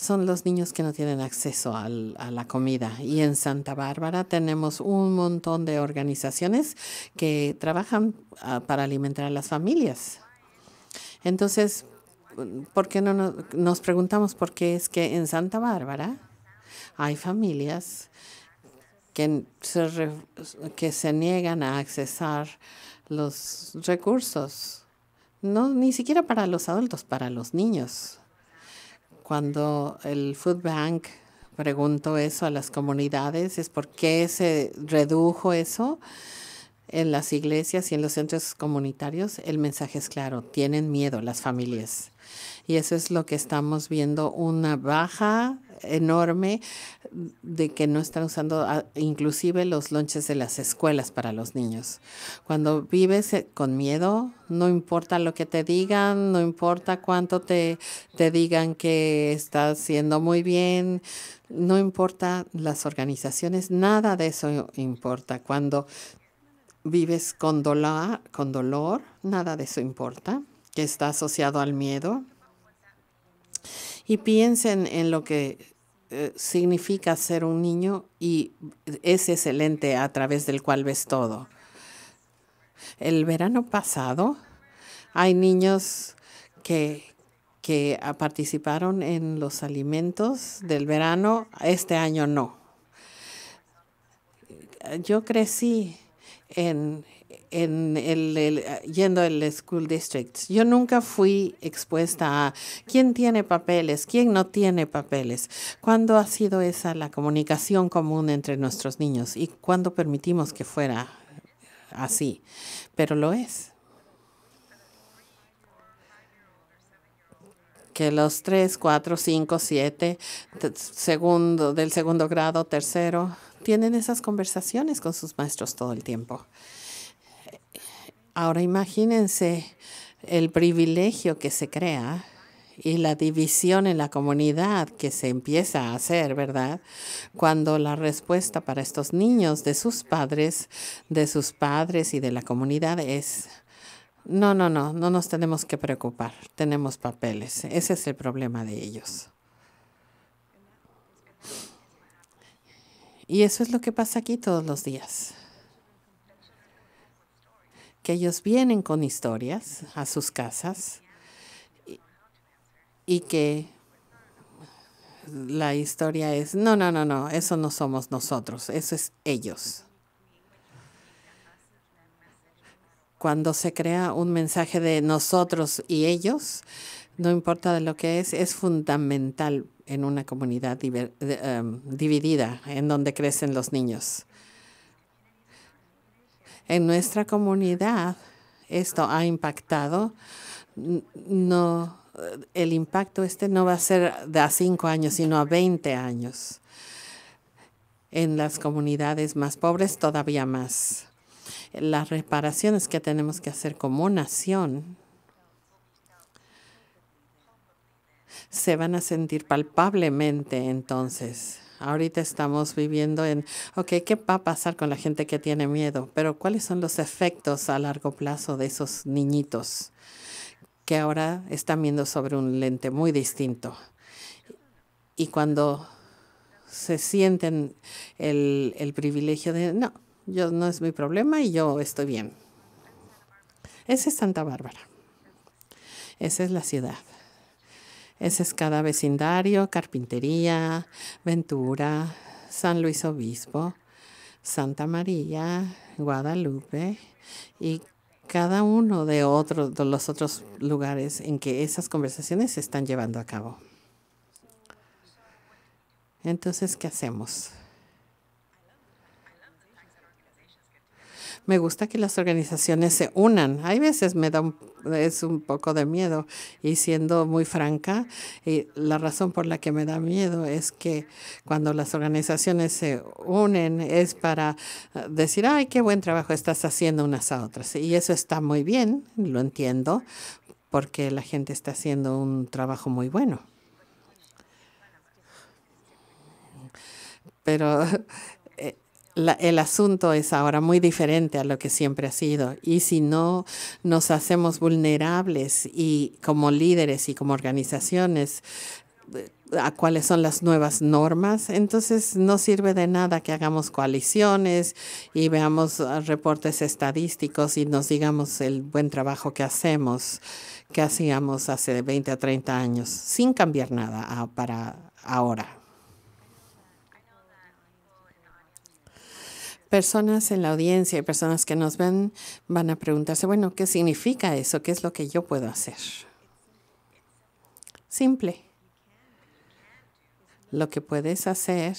A: son los niños que no tienen acceso a la comida. Y en Santa Bárbara tenemos un montón de organizaciones que trabajan ah, para alimentar a las familias. Entonces, ¿por qué no nos, preguntamos por qué es que en Santa Bárbara hay familias que se, que se niegan a accesar los recursos? No, ni siquiera para los adultos, para los niños. Cuando el Food Bank preguntó eso a las comunidades, es por qué se redujo eso en las iglesias y en los centros comunitarios, el mensaje es claro, tienen miedo las familias. Y eso es lo que estamos viendo, una baja enorme de que no están usando ah, inclusive los lonches de las escuelas para los niños. Cuando vives eh, con miedo, no importa lo que te digan, no importa cuánto te, te digan que estás haciendo muy bien, no importa las organizaciones, nada de eso importa. Cuando vives con dolor, con dolor, nada de eso importa, que está asociado al miedo. Y piensen en lo que eh, significa ser un niño y es excelente a través del cual ves todo. El verano pasado hay niños que, que participaron en los alimentos del verano, este año no. Yo crecí en, en el, eh, yendo al school district. Yo nunca fui expuesta a quién tiene papeles, quién no tiene papeles. ¿Cuándo ha sido esa la comunicación común entre nuestros niños y cuándo permitimos que fuera así? Pero lo es. que los tres, cuatro, cinco, siete, segundo, del segundo grado, tercero, tienen esas conversaciones con sus maestros todo el tiempo. Ahora imagínense el privilegio que se crea y la división en la comunidad que se empieza a hacer, ¿verdad? Cuando la respuesta para estos niños de sus padres, de sus padres y de la comunidad es, no, no, no, no nos tenemos que preocupar, tenemos papeles, ese es el problema de ellos. Y eso es lo que pasa aquí todos los días ellos vienen con historias a sus casas y, que la historia es, no, no, no, no, eso no somos nosotros, eso es ellos. Cuando se crea un mensaje de nosotros y ellos, no importa de lo que es, es fundamental en una comunidad em, dividida en donde crecen los niños en nuestra comunidad esto ha impactado. No, el impacto este no va a ser de a cinco años, sino a 20 años. En las comunidades más pobres todavía más. Las reparaciones que tenemos que hacer como nación se van a sentir palpablemente entonces Ahorita estamos viviendo en, ok, ¿qué va a pasar con la gente que tiene miedo? Pero ¿cuáles son los efectos a largo plazo de esos niñitos que ahora están viendo sobre un lente muy distinto? Y cuando se sienten el, privilegio de, no, yo no es mi problema y yo estoy bien. Esa es Santa Bárbara. Esa es la ciudad. Ese es cada vecindario, Carpintería, Ventura, San Luis Obispo, Santa María, Guadalupe y cada uno de, de los otros lugares en que esas conversaciones se están llevando a cabo. Entonces, ¿qué hacemos? Me gusta que las organizaciones se unan. Hay veces me da un, es un poco de miedo y siendo muy franca, y la razón por la que me da miedo es que cuando las organizaciones se unen es para ah, decir, ay, qué buen trabajo estás haciendo unas a otras. Y eso está muy bien, lo entiendo, porque la gente está haciendo un trabajo muy bueno. Pero el asunto es ahora muy diferente a lo que siempre ha sido. Y si no nos hacemos vulnerables y como líderes y como organizaciones eh, a cuáles son las nuevas normas, entonces no sirve de nada que hagamos coaliciones y veamos ah, reportes estadísticos y nos digamos el buen trabajo que hacemos, que hacíamos hace 20 a 30 años, sin cambiar nada para ahora. personas en la audiencia y personas que nos ven van a preguntarse, bueno, ¿qué significa eso? ¿Qué es lo que yo puedo hacer? Simple. Lo que puedes hacer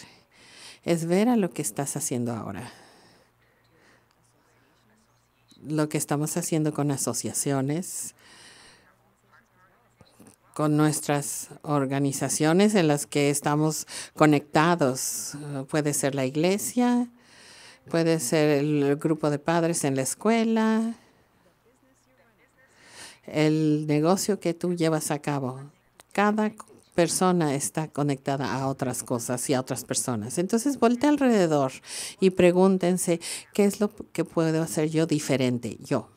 A: es ver a lo que estás haciendo ahora. Lo que estamos haciendo con asociaciones, con nuestras organizaciones en las que estamos conectados. Puede ser la iglesia, Puede ser el, grupo de padres en la escuela, el negocio que tú llevas a cabo. Cada persona está conectada a otras cosas y a otras personas. Entonces, voltea alrededor y pregúntense, ¿qué es lo que puedo hacer yo diferente? Yo.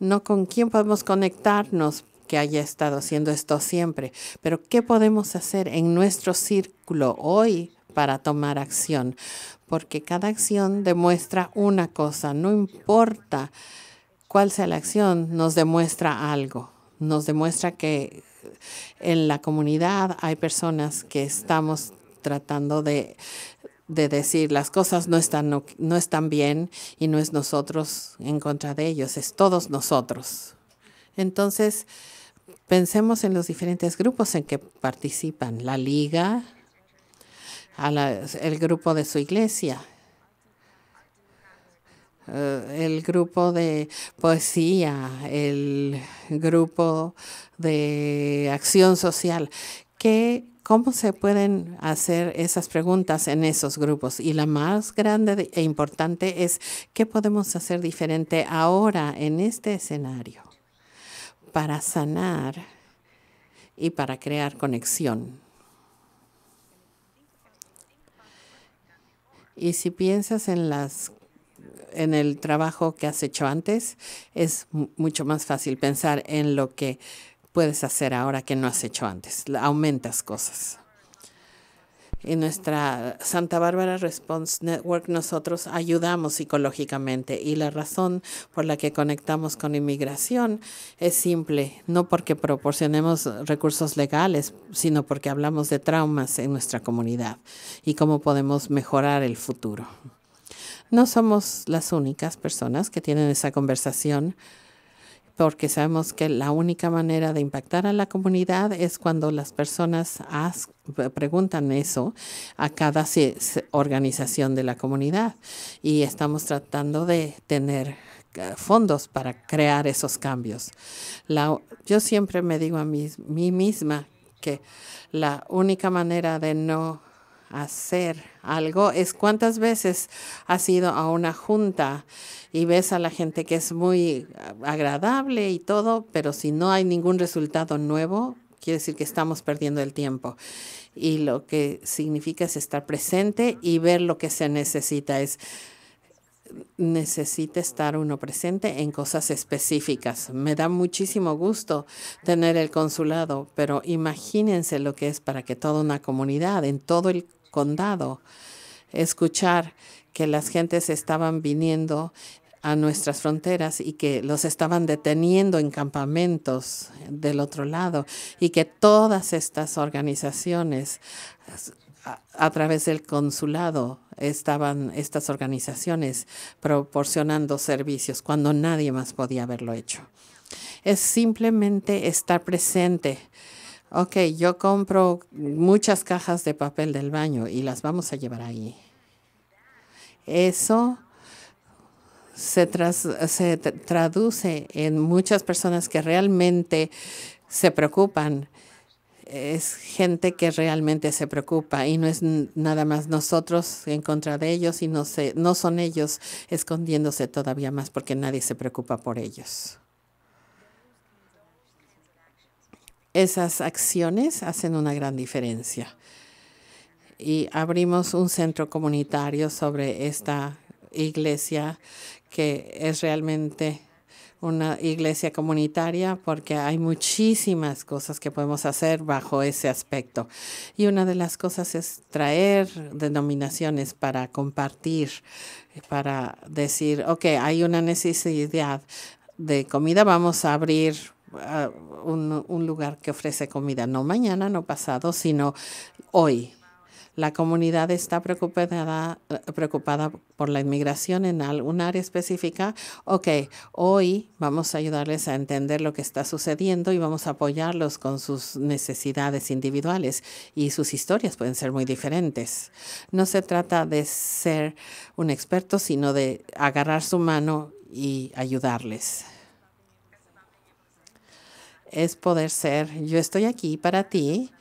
A: No con quién podemos conectarnos que haya estado haciendo esto siempre, pero ¿qué podemos hacer en nuestro círculo hoy para tomar acción? Porque cada acción demuestra una cosa, no importa cuál sea la acción, nos demuestra algo, nos demuestra que en la comunidad hay personas que estamos tratando de, decir las cosas no están, no, no están bien y no es nosotros en contra de ellos, es todos nosotros. Entonces, pensemos en los diferentes grupos en que participan, la liga, el grupo de su iglesia, eh, el grupo de poesía, el grupo de acción social. ¿Qué, ¿Cómo se pueden hacer esas preguntas en esos grupos? Y la más grande e importante es, ¿qué podemos hacer diferente ahora en este escenario? para sanar y para crear conexión. Y si piensas en las en el trabajo que has hecho antes, es mucho más fácil pensar en lo que puedes hacer ahora que no has hecho antes. Aumentas cosas en nuestra Santa Bárbara Response Network nosotros ayudamos psicológicamente y la razón por la que conectamos con inmigración es simple, no porque proporcionemos recursos legales, sino porque hablamos de traumas en nuestra comunidad y cómo podemos mejorar el futuro. No somos las únicas personas que tienen esa conversación porque sabemos que la única manera de impactar a la comunidad es cuando las personas preguntan eso a cada organización de la comunidad. Y estamos tratando de tener eh, fondos para crear esos cambios. yo siempre me digo a mí misma que la única manera de no hacer algo es cuántas veces has ido a una junta y ves a la gente que es muy agradable y todo, pero si no hay ningún resultado nuevo, quiere decir que estamos perdiendo el tiempo. Y lo que significa es estar presente y ver lo que se necesita. Es necesita estar uno presente en cosas específicas. Me da muchísimo gusto tener el consulado, pero imagínense lo que es para que toda una comunidad en todo el escuchar que las gentes estaban viniendo a nuestras fronteras y que los estaban deteniendo en campamentos del otro lado y que todas estas organizaciones a, a través del consulado estaban estas organizaciones proporcionando servicios cuando nadie más podía haberlo hecho. Es simplemente estar presente ok, yo compro muchas cajas de papel del baño y las vamos a llevar ahí. Eso se, traduce en muchas personas que realmente se preocupan. Es gente que realmente se preocupa y no es nada más nosotros en contra de ellos y se, no son ellos escondiéndose todavía más porque nadie se preocupa por ellos. Esas acciones hacen una gran diferencia. Y abrimos un centro comunitario sobre esta iglesia que es realmente una iglesia comunitaria porque hay muchísimas cosas que podemos hacer bajo ese aspecto. Y una de las cosas es traer denominaciones para compartir, para decir, ok, hay una necesidad de comida, vamos a abrir un, un lugar que ofrece comida, no mañana, no pasado, sino hoy. La comunidad está preocupada, preocupada por la inmigración en algún área específica. Ok, hoy vamos a ayudarles a entender lo que está sucediendo y vamos a apoyarlos con sus necesidades individuales y sus historias pueden ser muy diferentes. No se trata de ser un experto, sino de agarrar su mano y ayudarles es poder ser, yo estoy aquí para ti,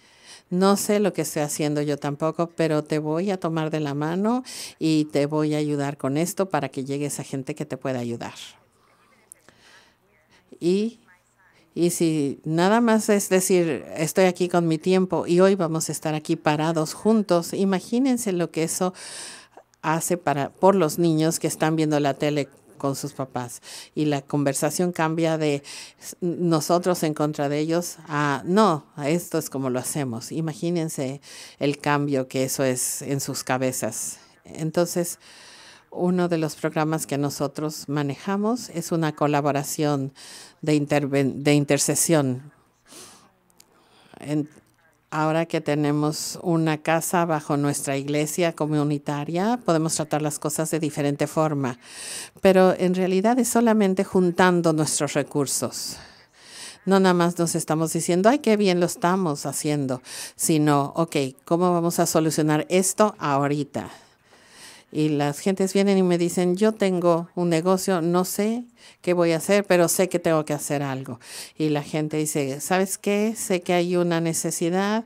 A: no sé lo que estoy haciendo yo tampoco, pero te voy a tomar de la mano y te voy a ayudar con esto para que llegue esa gente que te pueda ayudar. Y, y si nada más es decir, estoy aquí con mi tiempo y hoy vamos a estar aquí parados juntos, imagínense lo que eso hace para por los niños que están viendo la tele con sus papás. Y la conversación cambia de nosotros en contra de ellos a no, esto es como lo hacemos. Imagínense el cambio que eso es en sus cabezas. Entonces, uno de los programas que nosotros manejamos es una colaboración de, de intercesión Ahora que tenemos una casa bajo nuestra iglesia comunitaria, podemos tratar las cosas de diferente forma, pero en realidad es solamente juntando nuestros recursos. No nada más nos estamos diciendo, ay, qué bien lo estamos haciendo, sino, ok, ¿cómo vamos a solucionar esto ahorita? y las gentes vienen y me dicen, yo tengo un negocio, no sé qué voy a hacer, pero sé que tengo que hacer algo. Y la gente dice, ¿sabes qué? Sé que hay una necesidad.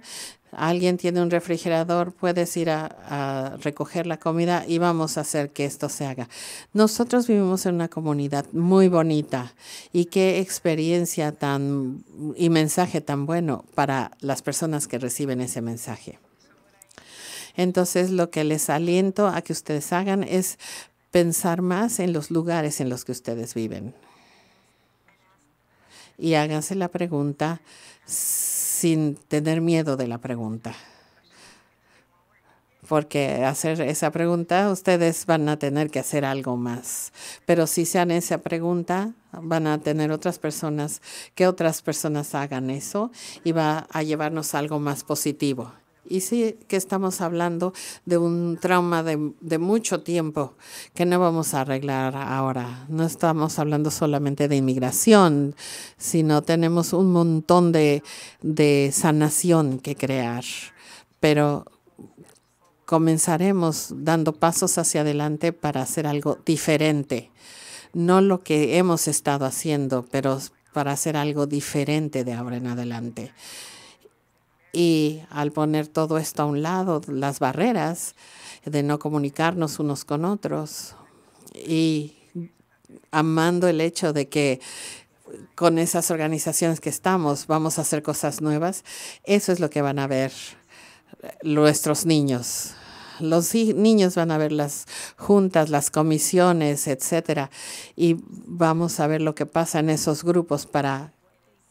A: Alguien tiene un refrigerador, puedes ir a, recoger la comida y vamos a hacer que esto se haga. Nosotros vivimos en una comunidad muy bonita y qué experiencia tan y mensaje tan bueno para las personas que reciben ese mensaje. Entonces lo que les aliento a que ustedes hagan es pensar más en los lugares en los que ustedes viven. Y háganse la pregunta sin tener miedo de la pregunta porque hacer esa pregunta ustedes van a tener que hacer algo más. Pero si se esa pregunta, van a tener otras personas, que otras personas hagan eso y va a llevarnos algo más positivo. Y sí que estamos hablando de un trauma de, mucho tiempo que no vamos a arreglar ahora. No estamos hablando solamente de inmigración, sino tenemos un montón de sanación que crear. Pero comenzaremos dando pasos hacia adelante para hacer algo diferente. No lo que hemos estado haciendo, pero para hacer algo diferente de ahora en adelante. Y al poner todo esto a un lado, las barreras de no comunicarnos unos con otros y amando el hecho de que con esas organizaciones que estamos vamos a hacer cosas nuevas, eso es lo que van a ver nuestros niños. Los niños van a ver las juntas, las comisiones, etcétera, y vamos a ver lo que pasa en esos grupos para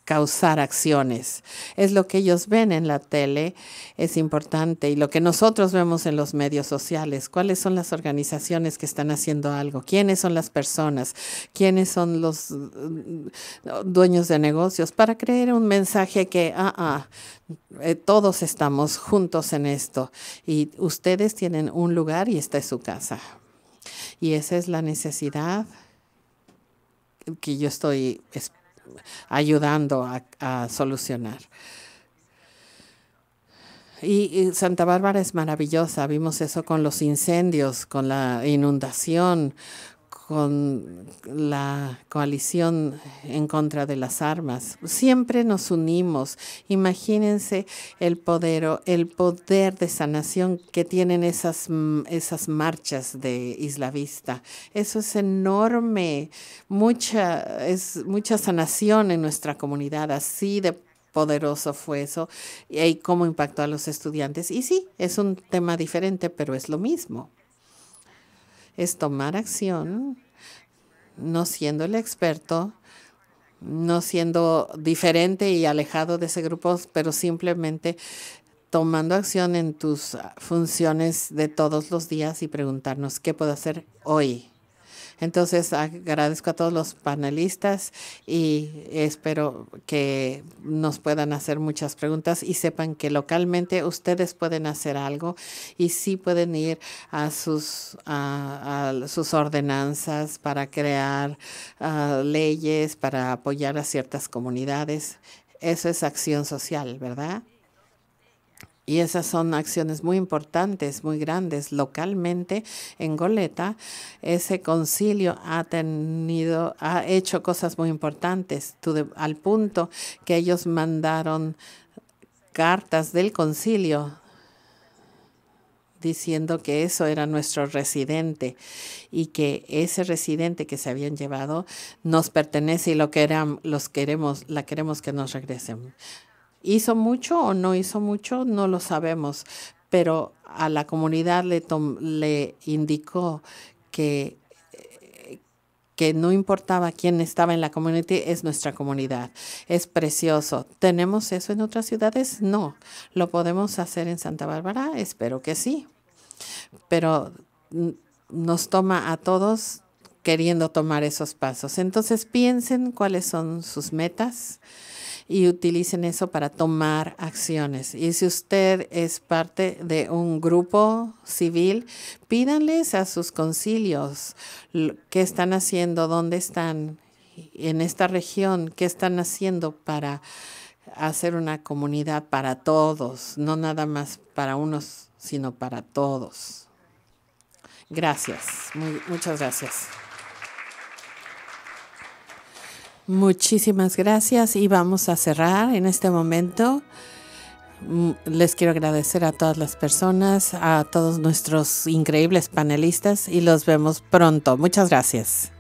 A: causar acciones. Es lo que ellos ven en la tele, es importante, y lo que nosotros vemos en los medios sociales, cuáles son las organizaciones que están haciendo algo, quiénes son las personas, quiénes son los mm, dueños de negocios, para creer un mensaje que, ah, ah, eh, todos estamos juntos en esto y ustedes tienen un lugar y esta es su casa. Y esa es la necesidad que yo estoy esperando, ayudando a, solucionar. Y, y, Santa Bárbara es maravillosa, vimos eso con los incendios, con la inundación, con la coalición en contra de las armas. Siempre nos unimos. Imagínense el poder, el poder de sanación que tienen esas, marchas de Isla Eso es enorme. Mucha, es mucha sanación en nuestra comunidad. Así de poderoso fue eso y cómo impactó a los estudiantes. Y sí, es un tema diferente, pero es lo mismo es tomar acción, no siendo el experto, no siendo diferente y alejado de ese grupo, pero simplemente tomando acción en tus funciones de todos los días y preguntarnos qué puedo hacer hoy. Entonces, agradezco a todos los panelistas y espero que nos puedan hacer muchas preguntas y sepan que localmente ustedes pueden hacer algo y sí pueden ir a sus, ordenanzas para crear leyes, para apoyar a ciertas comunidades. Eso es acción social, ¿verdad? Y esas son acciones muy importantes, muy grandes. Localmente, en Goleta, ese concilio ha tenido, ha hecho cosas muy importantes, al punto que ellos mandaron cartas del concilio diciendo que eso era nuestro residente y que ese residente que se habían llevado nos pertenece y lo que los queremos, la queremos que nos regresen. ¿Hizo mucho o no hizo mucho? No lo sabemos, pero a la comunidad le, le indicó que, que no importaba quién estaba en la comunidad, es nuestra comunidad. Es precioso. ¿Tenemos eso en otras ciudades? No. ¿Lo podemos hacer en Santa Bárbara? Espero que sí. Pero nos toma a todos queriendo tomar esos pasos. Entonces piensen cuáles son sus metas y utilicen eso para tomar acciones. Y si usted es parte de un grupo civil, pídanles a sus concilios qué están haciendo, dónde están en esta región, qué están haciendo para hacer una comunidad para todos, no nada más para unos, sino para todos. Gracias, muchas gracias. Muchísimas gracias y vamos a cerrar en este momento. Mm, les quiero agradecer a todas las personas, a todos nuestros increíbles panelistas y los vemos pronto. Muchas gracias.